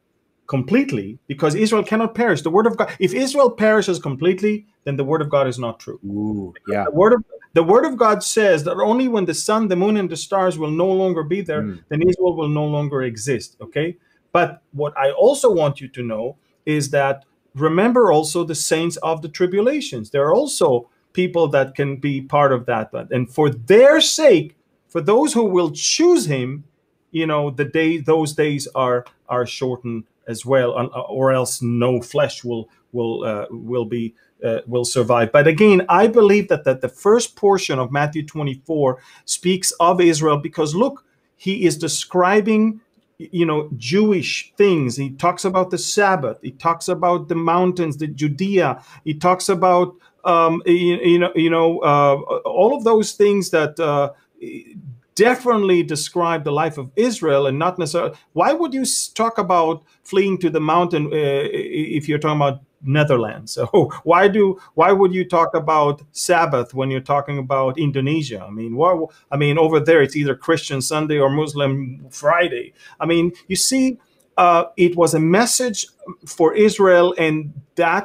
Speaker 1: completely because Israel cannot perish. The word of God, if Israel perishes completely, then the word of God is not true. Ooh, yeah. The word of the word of God says that only when the sun, the moon, and the stars will no longer be there, mm. then Israel will no longer exist. Okay. But what I also want you to know is that remember also the saints of the tribulations. There are also people that can be part of that. And for their sake, for those who will choose him, you know, the day those days are are shortened as well, uh, or else no flesh will will uh, will be uh, will survive. But again, I believe that that the first portion of Matthew 24 speaks of Israel because look, he is describing you know jewish things he talks about the sabbath he talks about the mountains the judea he talks about um, you, you, know you know uh, all of those things that uh, definitely describe the life of Israel and not necessarily. Why would you talk about fleeing to the mountain uh, if you're talking about Netherlands? So why do why would you talk about Sabbath when you're talking about Indonesia? I mean, why, I mean over there it's either Christian Sunday or Muslim Friday. I mean, you see, uh, it was a message for Israel, and that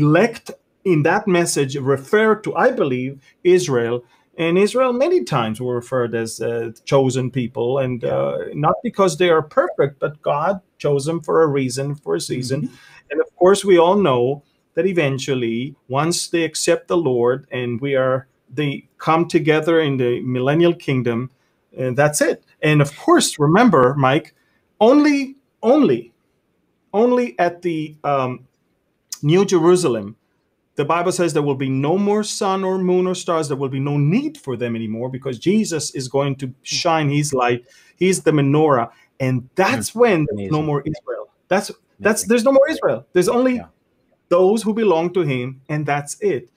Speaker 1: elect in that message referred to, I believe, Israel in Israel, many times were referred as uh, chosen people, and uh, not because they are perfect, but God chose them for a reason, for a season. Mm-hmm. And of course, we all know that eventually, once they accept the Lord and we are, they come together in the millennial kingdom, and uh, that's it. And of course, remember, Mike, only, only, only at the um, New Jerusalem the Bible says there will be no more sun or moon or stars. There will be no need for them anymore because Jesus is going to shine his light. He's the menorah. And that's when there's no more Israel. That's that's there's no more Israel. There's only yeah. those who belong to him, and that's it.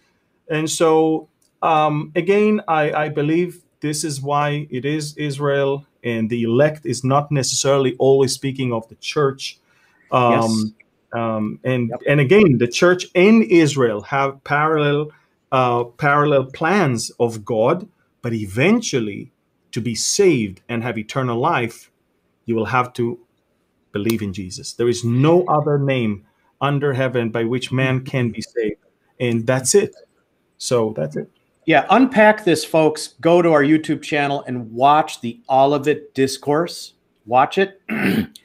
Speaker 1: And so um, again, I, I believe this is why it is Israel, and the elect is not necessarily always speaking of the church. Um, yes um, and yep. and again, the church and Israel have parallel uh, parallel plans of God, but eventually, to be saved and have eternal life, you will have to believe in Jesus. There is no other name under heaven by which man can be saved, and that's it. So that's it. Yeah, unpack
Speaker 4: this, folks. Go to our YouTube channel and watch the Olivet Discourse. Watch it.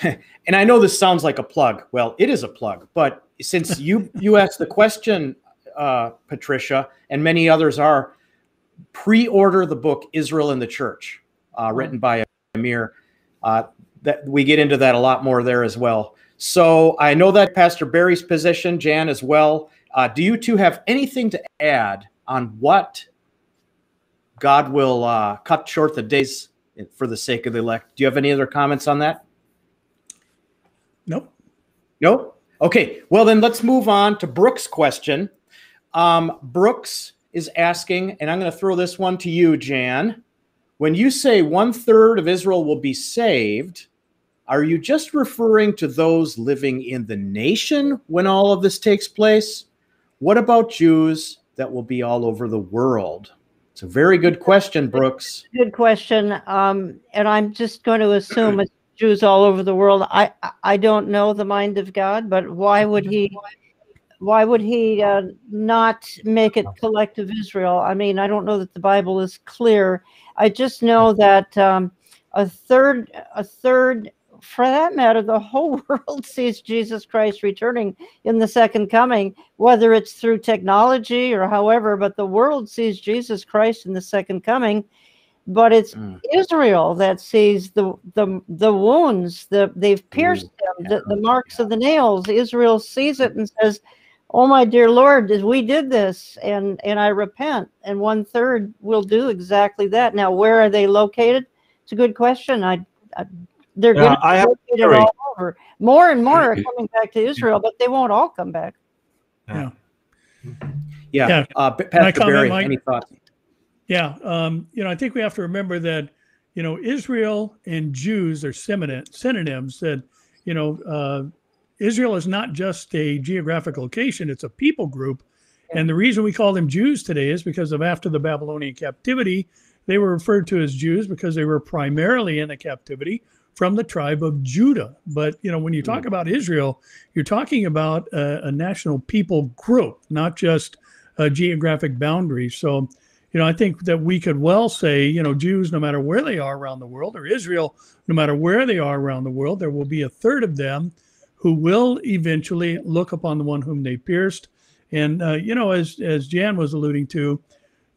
Speaker 4: and I know this sounds like a plug. Well, it is a plug, but since you you asked the question, uh, Patricia, and many others are, pre-order the book Israel and the Church, uh, mm-hmm. written by Amir. Uh, that we get into that a lot more there as well. So I know that Pastor Barry's position, Jan as well. Uh, do you two have anything to add on what God will uh, cut short the days for the sake of the elect? Do you have any other comments on that? Nope. Nope. Okay. Well, then let's move on to Brooks' question. Um, Brooks is asking, and I'm going to throw this one to you, Jan. When you say one third of Israel will be saved, are you just referring to those living in the nation when all of this takes place? What about Jews that will be all over the world? It's a very good question, Brooks.
Speaker 2: Good question. Um, and I'm just going to assume it's Jews all over the world. I I don't know the mind of God, but why would he? Why would he uh, not make it collective Israel? I mean, I don't know that the Bible is clear. I just know mm-hmm. that um, a third, a third, for that matter, the whole world sees Jesus Christ returning in the second coming, whether it's through technology or however. But the world sees Jesus Christ in the second coming, but it's mm. Israel that sees the the the wounds that they've pierced mm. them, the, the marks of the nails. Israel sees it and says, "Oh my dear Lord, we did this, and and I repent." And one third will do exactly that. Now, where are they located? It's a good question. I, I they're going to be located all over. More and more are coming back to Israel, but they won't all come back.
Speaker 4: Yeah. Yeah. yeah. Uh, Pastor Barry, any thoughts?
Speaker 3: Yeah, um, you know, I think we have to remember that, you know, Israel and Jews are synonyms. That, you know, uh, Israel is not just a geographic location; it's a people group. And the reason we call them Jews today is because of after the Babylonian captivity, they were referred to as Jews because they were primarily in the captivity from the tribe of Judah. But you know, when you talk mm. about Israel, you're talking about a, a national people group, not just a geographic boundary. So you know, I think that we could well say, you know, Jews, no matter where they are around the world, or Israel, no matter where they are around the world, there will be a third of them who will eventually look upon the one whom they pierced. And uh, you know, as as Jan was alluding to,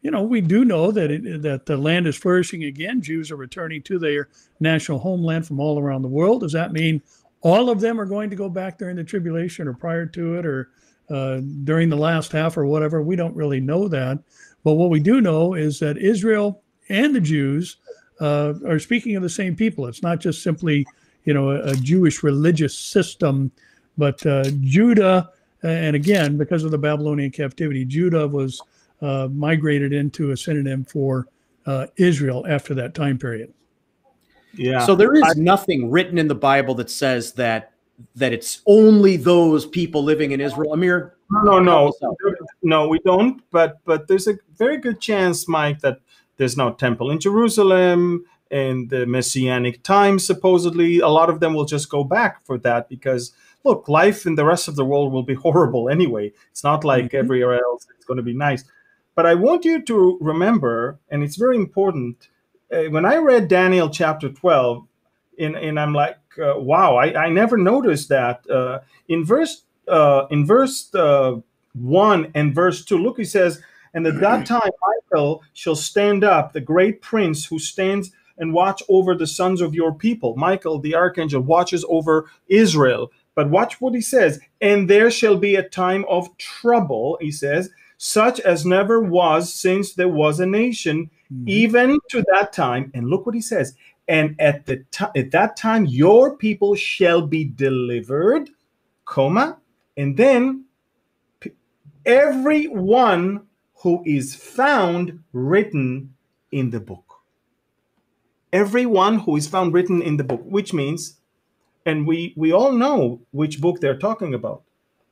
Speaker 3: you know, we do know that it, that the land is flourishing again. Jews are returning to their national homeland from all around the world. Does that mean all of them are going to go back during the tribulation, or prior to it, or uh, during the last half, or whatever? We don't really know that. But what we do know is that Israel and the Jews uh, are speaking of the same people. It's not just simply, you know, a, a Jewish religious system, but uh, Judah, and again, because of the Babylonian captivity, Judah was uh, migrated into a synonym for uh, Israel after that time period. Yeah. So there
Speaker 4: is I, nothing written in the Bible that says that that it's only those people living
Speaker 1: in Israel. Amir, no, no, no no, we don't. But but there's a very good chance, Mike, that there's no temple in Jerusalem in the messianic time. Supposedly, a lot of them will just go back for that because look, life in the rest of the world will be horrible anyway. It's not like mm-hmm. everywhere else it's going to be nice. But I want you to remember, and it's very important. Uh, when I read Daniel chapter twelve, and, and I'm like, uh, wow, I, I never noticed that. Uh, in verse uh, in verse uh, 1 and verse 2. Look, he says, And at that time Michael shall stand up, the great prince who stands and watch over the sons of your people. Michael, the archangel, watches over Israel. But watch what he says. And there shall be a time of trouble, he says, such as never was since there was a nation, mm-hmm. even to that time. And look what he says. And at the t- at that time, your people shall be delivered, comma, and then everyone who is found written in the book. Everyone who is found written in the book, which means, and we, we all know which book they're talking about.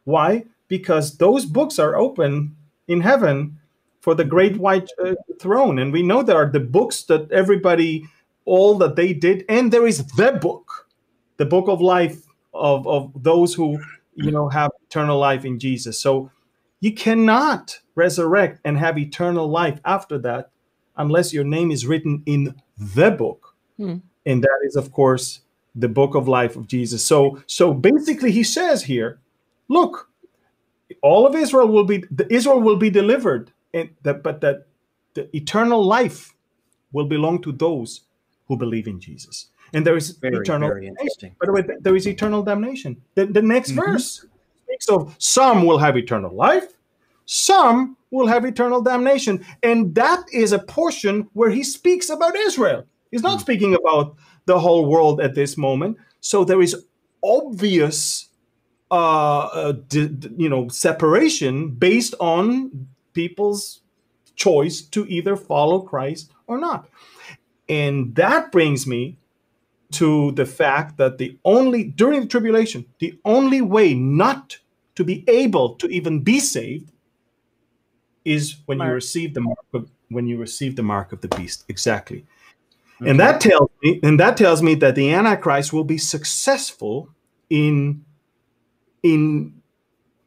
Speaker 1: Why? Because those books are open in heaven for the great white uh, throne. And we know there are the books that everybody, all that they did, and there is the book, the book of life of, of those who, you know, have eternal life in Jesus. So you cannot resurrect and have eternal life after that unless your name is written in the book. Hmm. And that is, of course, the book of life of Jesus. So, so basically, he says here, look, all of Israel will be the, Israel will be delivered, and that but that the eternal life will belong to those who believe in Jesus. And there is very, eternal. Very By the way, there is eternal damnation. The, the next mm-hmm. verse so of some will have eternal life, some will have eternal damnation. And that is a portion where he speaks about Israel. He's not mm. speaking about the whole world at this moment. So there is obvious, uh, uh you know, separation based on people's choice to either follow Christ or not. And that brings me to the fact that the only, during the tribulation, the only way not to be able to even be saved is when mark. you receive the mark of when you receive the mark of the beast exactly okay. and that tells me and that tells me that the antichrist will be successful in in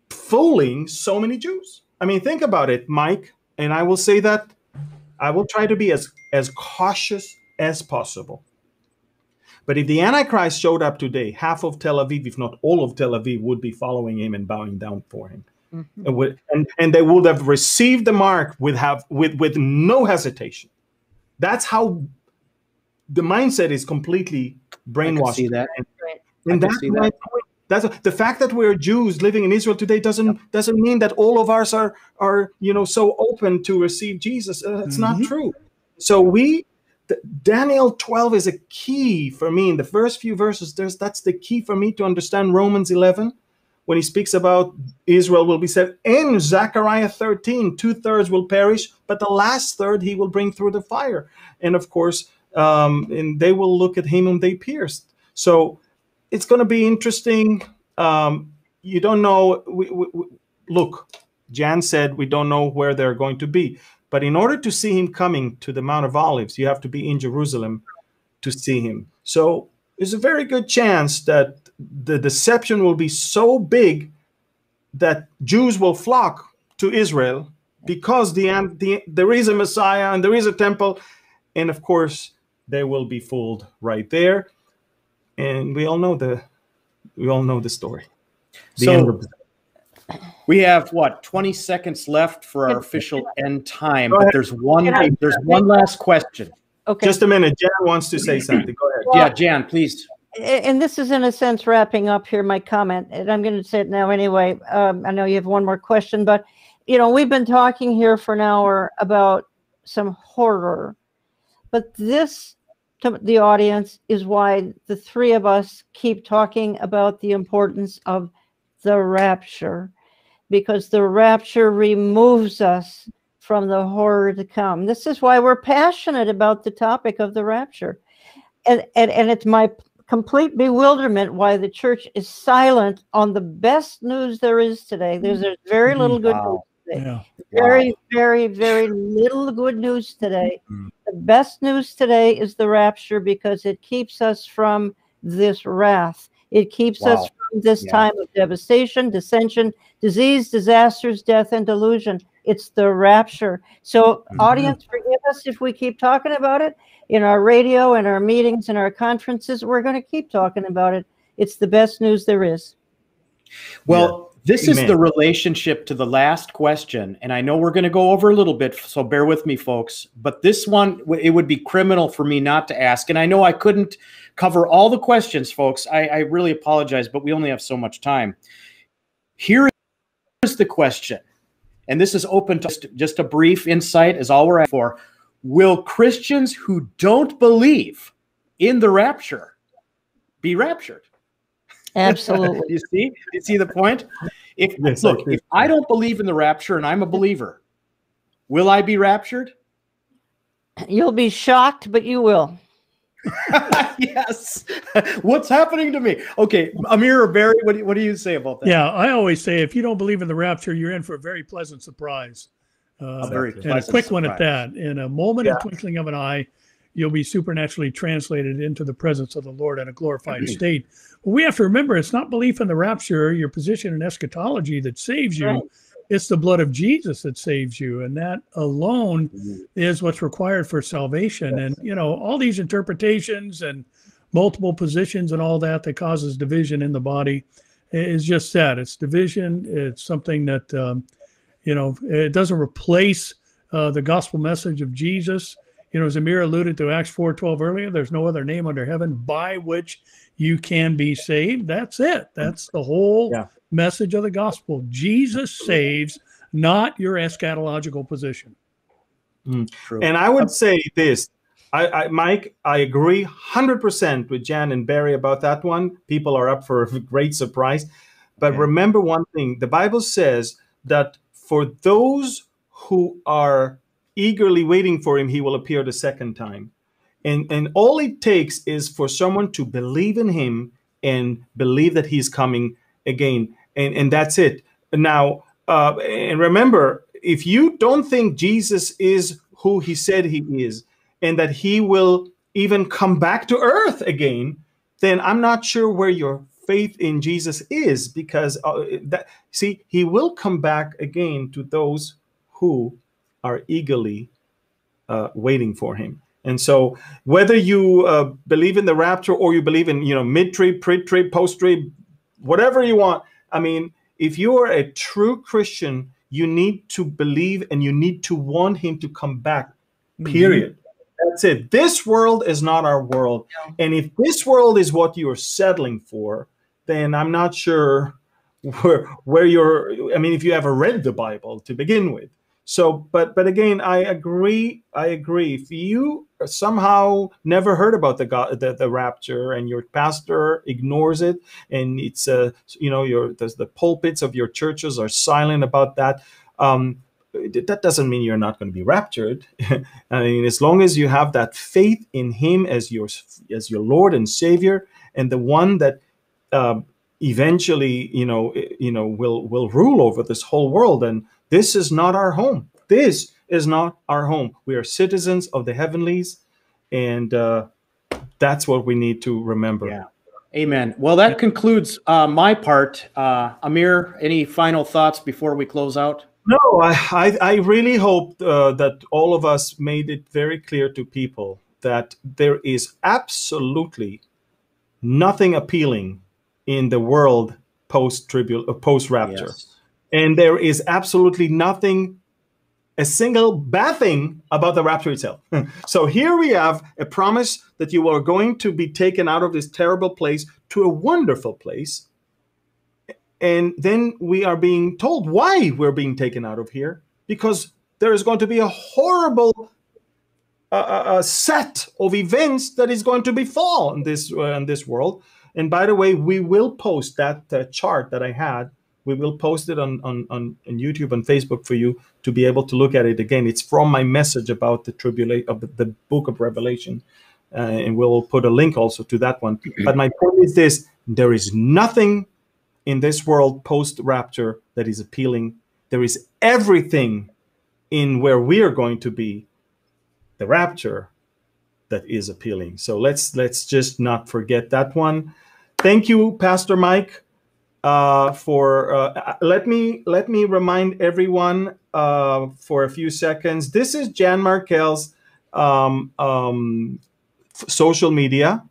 Speaker 1: fooling so many jews i mean think about it mike and i will say that i will try to be as as cautious as possible but if the Antichrist showed up today, half of Tel Aviv, if not all of Tel Aviv, would be following him and bowing down for him. Mm-hmm. And, would, and, and, they would have received the mark with, have, with, with no hesitation. That's how the mindset is completely brainwashed. see that. And,
Speaker 4: and that's, that.
Speaker 1: that's the fact that we're Jews living in Israel today doesn't yep. doesn't mean that all of us are are you know so open to receive Jesus. Uh, it's mm-hmm. not true. So we Daniel 12 is a key for me. In the first few verses, there's, that's the key for me to understand Romans 11 when he speaks about Israel will be saved. In Zechariah 13, two thirds will perish, but the last third he will bring through the fire. And of course, um, and they will look at him whom they pierced. So it's going to be interesting. Um, you don't know. We, we, we, look, Jan said we don't know where they're going to be. But in order to see him coming to the Mount of Olives, you have to be in Jerusalem to see him. So there's a very good chance that the deception will be so big that Jews will flock to Israel because the, the there is a Messiah and there is a temple, and of course they will be fooled right there. And we all know the we all know the story.
Speaker 4: The so, we have what 20 seconds left for our official end time, but there's one there's one last question. Okay. Just a minute. Jan wants to say something. Go ahead. Well, yeah, Jan, please.
Speaker 2: And this is in a sense wrapping up here my comment, and I'm going to say it now anyway. Um, I know you have one more question, but you know we've been talking here for an hour about some horror, but this to the audience is why the three of us keep talking about the importance of the rapture because the rapture removes us from the horror to come. This is why we're passionate about the topic of the rapture. And, and, and it's my complete bewilderment why the church is silent on the best news there is today. There's, there's very mm-hmm. little good wow. news today. Yeah. Very, wow. very, very little good news today. Mm-hmm. The best news today is the rapture because it keeps us from this wrath. It keeps wow. us from this yeah. time of devastation, dissension, disease, disasters, death, and delusion. It's the rapture. So, mm-hmm. audience, forgive us if we keep talking about it in our radio, in our meetings, in our conferences. We're going to keep talking about it. It's the best news there is.
Speaker 4: Well, yeah. This Amen. is the relationship to the last question. And I know we're going to go over a little bit, so bear with me, folks. But this one, it would be criminal for me not to ask. And I know I couldn't cover all the questions, folks. I, I really apologize, but we only have so much time. Here is the question, and this is open to just, just a brief insight, is all we're asking for. Will Christians who don't believe in the rapture be raptured?
Speaker 2: Absolutely.
Speaker 4: you see, you see the point. If yes, look, if I don't believe in the rapture and I'm a believer, will I be raptured? You'll be shocked, but you will. yes. What's happening to me? Okay, Amir or Barry, what do, what do you say about that? Yeah,
Speaker 3: I always say if you don't believe in the rapture, you're in for a very pleasant surprise. Uh, a very and a quick surprise. one at that. In a moment yeah. twinkling of an eye, you'll be supernaturally translated into the presence of the Lord in a glorified state. But we have to remember it's not belief in the rapture, your position in eschatology that saves you. Right. It's the blood of Jesus that saves you, and that alone mm-hmm. is what's required for salvation. Yes. And you know, all these interpretations and multiple positions and all that that causes division in the body is just that. It's division. It's something that um, you know it doesn't replace uh, the gospel message of Jesus you know, as Amir alluded to Acts 4:12 earlier, there's no other name under heaven by which you can be saved. That's it. That's the whole yeah. message of the gospel. Jesus saves, not your eschatological position. Mm. And
Speaker 1: I would say this. I, I, Mike, I agree 100% with Jan and Barry about that one. People are up for a great surprise. But yeah. remember one thing the Bible says that for those who are eagerly waiting for him, he will appear the second time. And, and all it takes is for someone to believe in him and believe that he's coming again. And, and that's it. Now, uh, and remember, if you don't think Jesus is who he said he is and that he will even come back to earth again, then I'm not sure where your faith in Jesus is because uh, that see he will come back again to those who are eagerly uh, waiting for him. And so, whether you uh, believe in the rapture or you believe in you know mid trib, pre trib, post trib, whatever you want, I mean, if you are a true Christian, you need to believe and you need to want Him to come back. Mm-hmm. Period. Mm-hmm. That's it. This world is not our world, and if this world is what you are settling for, then I'm not sure where where you're. I mean, if you ever read the Bible to begin with, so, but but again, I agree. I agree. If you somehow never heard about the God, the, the rapture, and your pastor ignores it, and it's a uh, you know your the, the pulpits of your churches are silent about that. Um, that doesn't mean you're not going to be raptured. I mean, as long as you have that faith in Him as your as your Lord and Savior, and the one that uh, eventually you know eh, you know will will rule over this whole world and this is not our home. This is not our home. We are citizens of the heavenlies, and uh, that's what we need to remember. Yeah.
Speaker 4: Amen. Well, that concludes uh, my part. Uh, Amir, any final
Speaker 1: thoughts before we close out? No, I, I, really hope uh, that all of us made it very clear to people that there is absolutely nothing appealing in the world post tribul uh, post rapture. Yes. And there is absolutely nothing, a single bad thing about the rapture itself. so here we have a promise that you are going to be taken out of this terrible place to a wonderful place. And then we are being told why we're being taken out of here because there is going to be a horrible uh, a uh, uh, set of events that is going to befall in this uh, in this world. And by the way, we will post that uh, chart that I had we will post it on, on, on, YouTube and Facebook for you to be able to look at it again. It's from my message about the tribulation of the, the, book of Revelation. Uh, and we'll put a link also to that one. But my point is this there is nothing in this world post rapture that is appealing. There is everything in where we are going to be, the rapture, that is appealing. So let's let's just not forget that one. Thank you, Pastor Mike uh, for uh, uh, let me let me remind everyone uh, for a few seconds. This is Jan Markel's um, um, social media.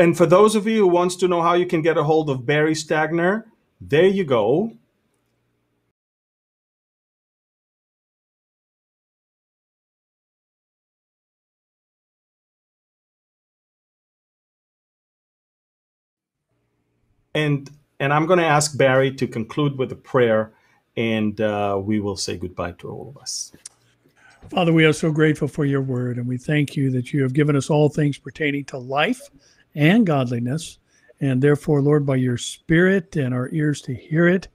Speaker 1: And for those of you who wants to know how you can get a hold of Barry Stagner, there you go. and and I'm going to ask Barry to conclude with a prayer, and uh, we will say goodbye to all of us.
Speaker 3: Father, we are so grateful for your word, and we thank you that you have given us all things pertaining to life and godliness. And therefore, Lord, by your Spirit and our ears to hear it,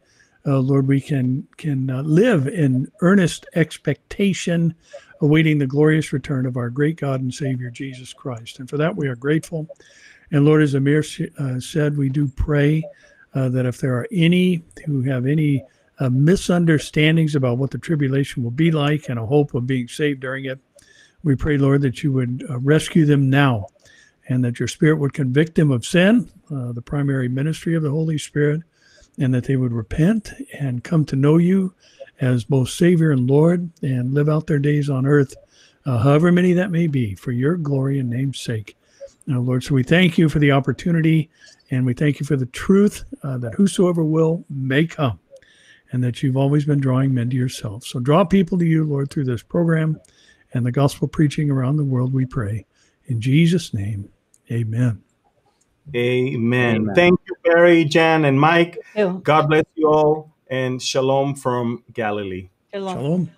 Speaker 3: uh, Lord, we can can uh, live in earnest expectation, awaiting the glorious return of our great God and Savior Jesus Christ. And for that, we are grateful. And Lord, as Amir uh, said, we do pray uh, that if there are any who have any uh, misunderstandings about what the tribulation will be like and a hope of being saved during it, we pray, Lord, that you would uh, rescue them now and that your Spirit would convict them of sin, uh, the primary ministry of the Holy Spirit, and that they would repent and come to know you as both Savior and Lord and live out their days on earth, uh, however many that may be, for your glory and name's sake. Now, Lord, so we thank you for the opportunity and we thank you for the truth uh, that whosoever will may come and that you've always been drawing men to yourself. So draw people to you, Lord, through this program and the gospel preaching around the world, we pray. In Jesus' name, amen.
Speaker 1: Amen. amen. Thank you, Barry, Jan, and Mike. God bless you all, and shalom from Galilee.
Speaker 4: Shalom.
Speaker 3: shalom.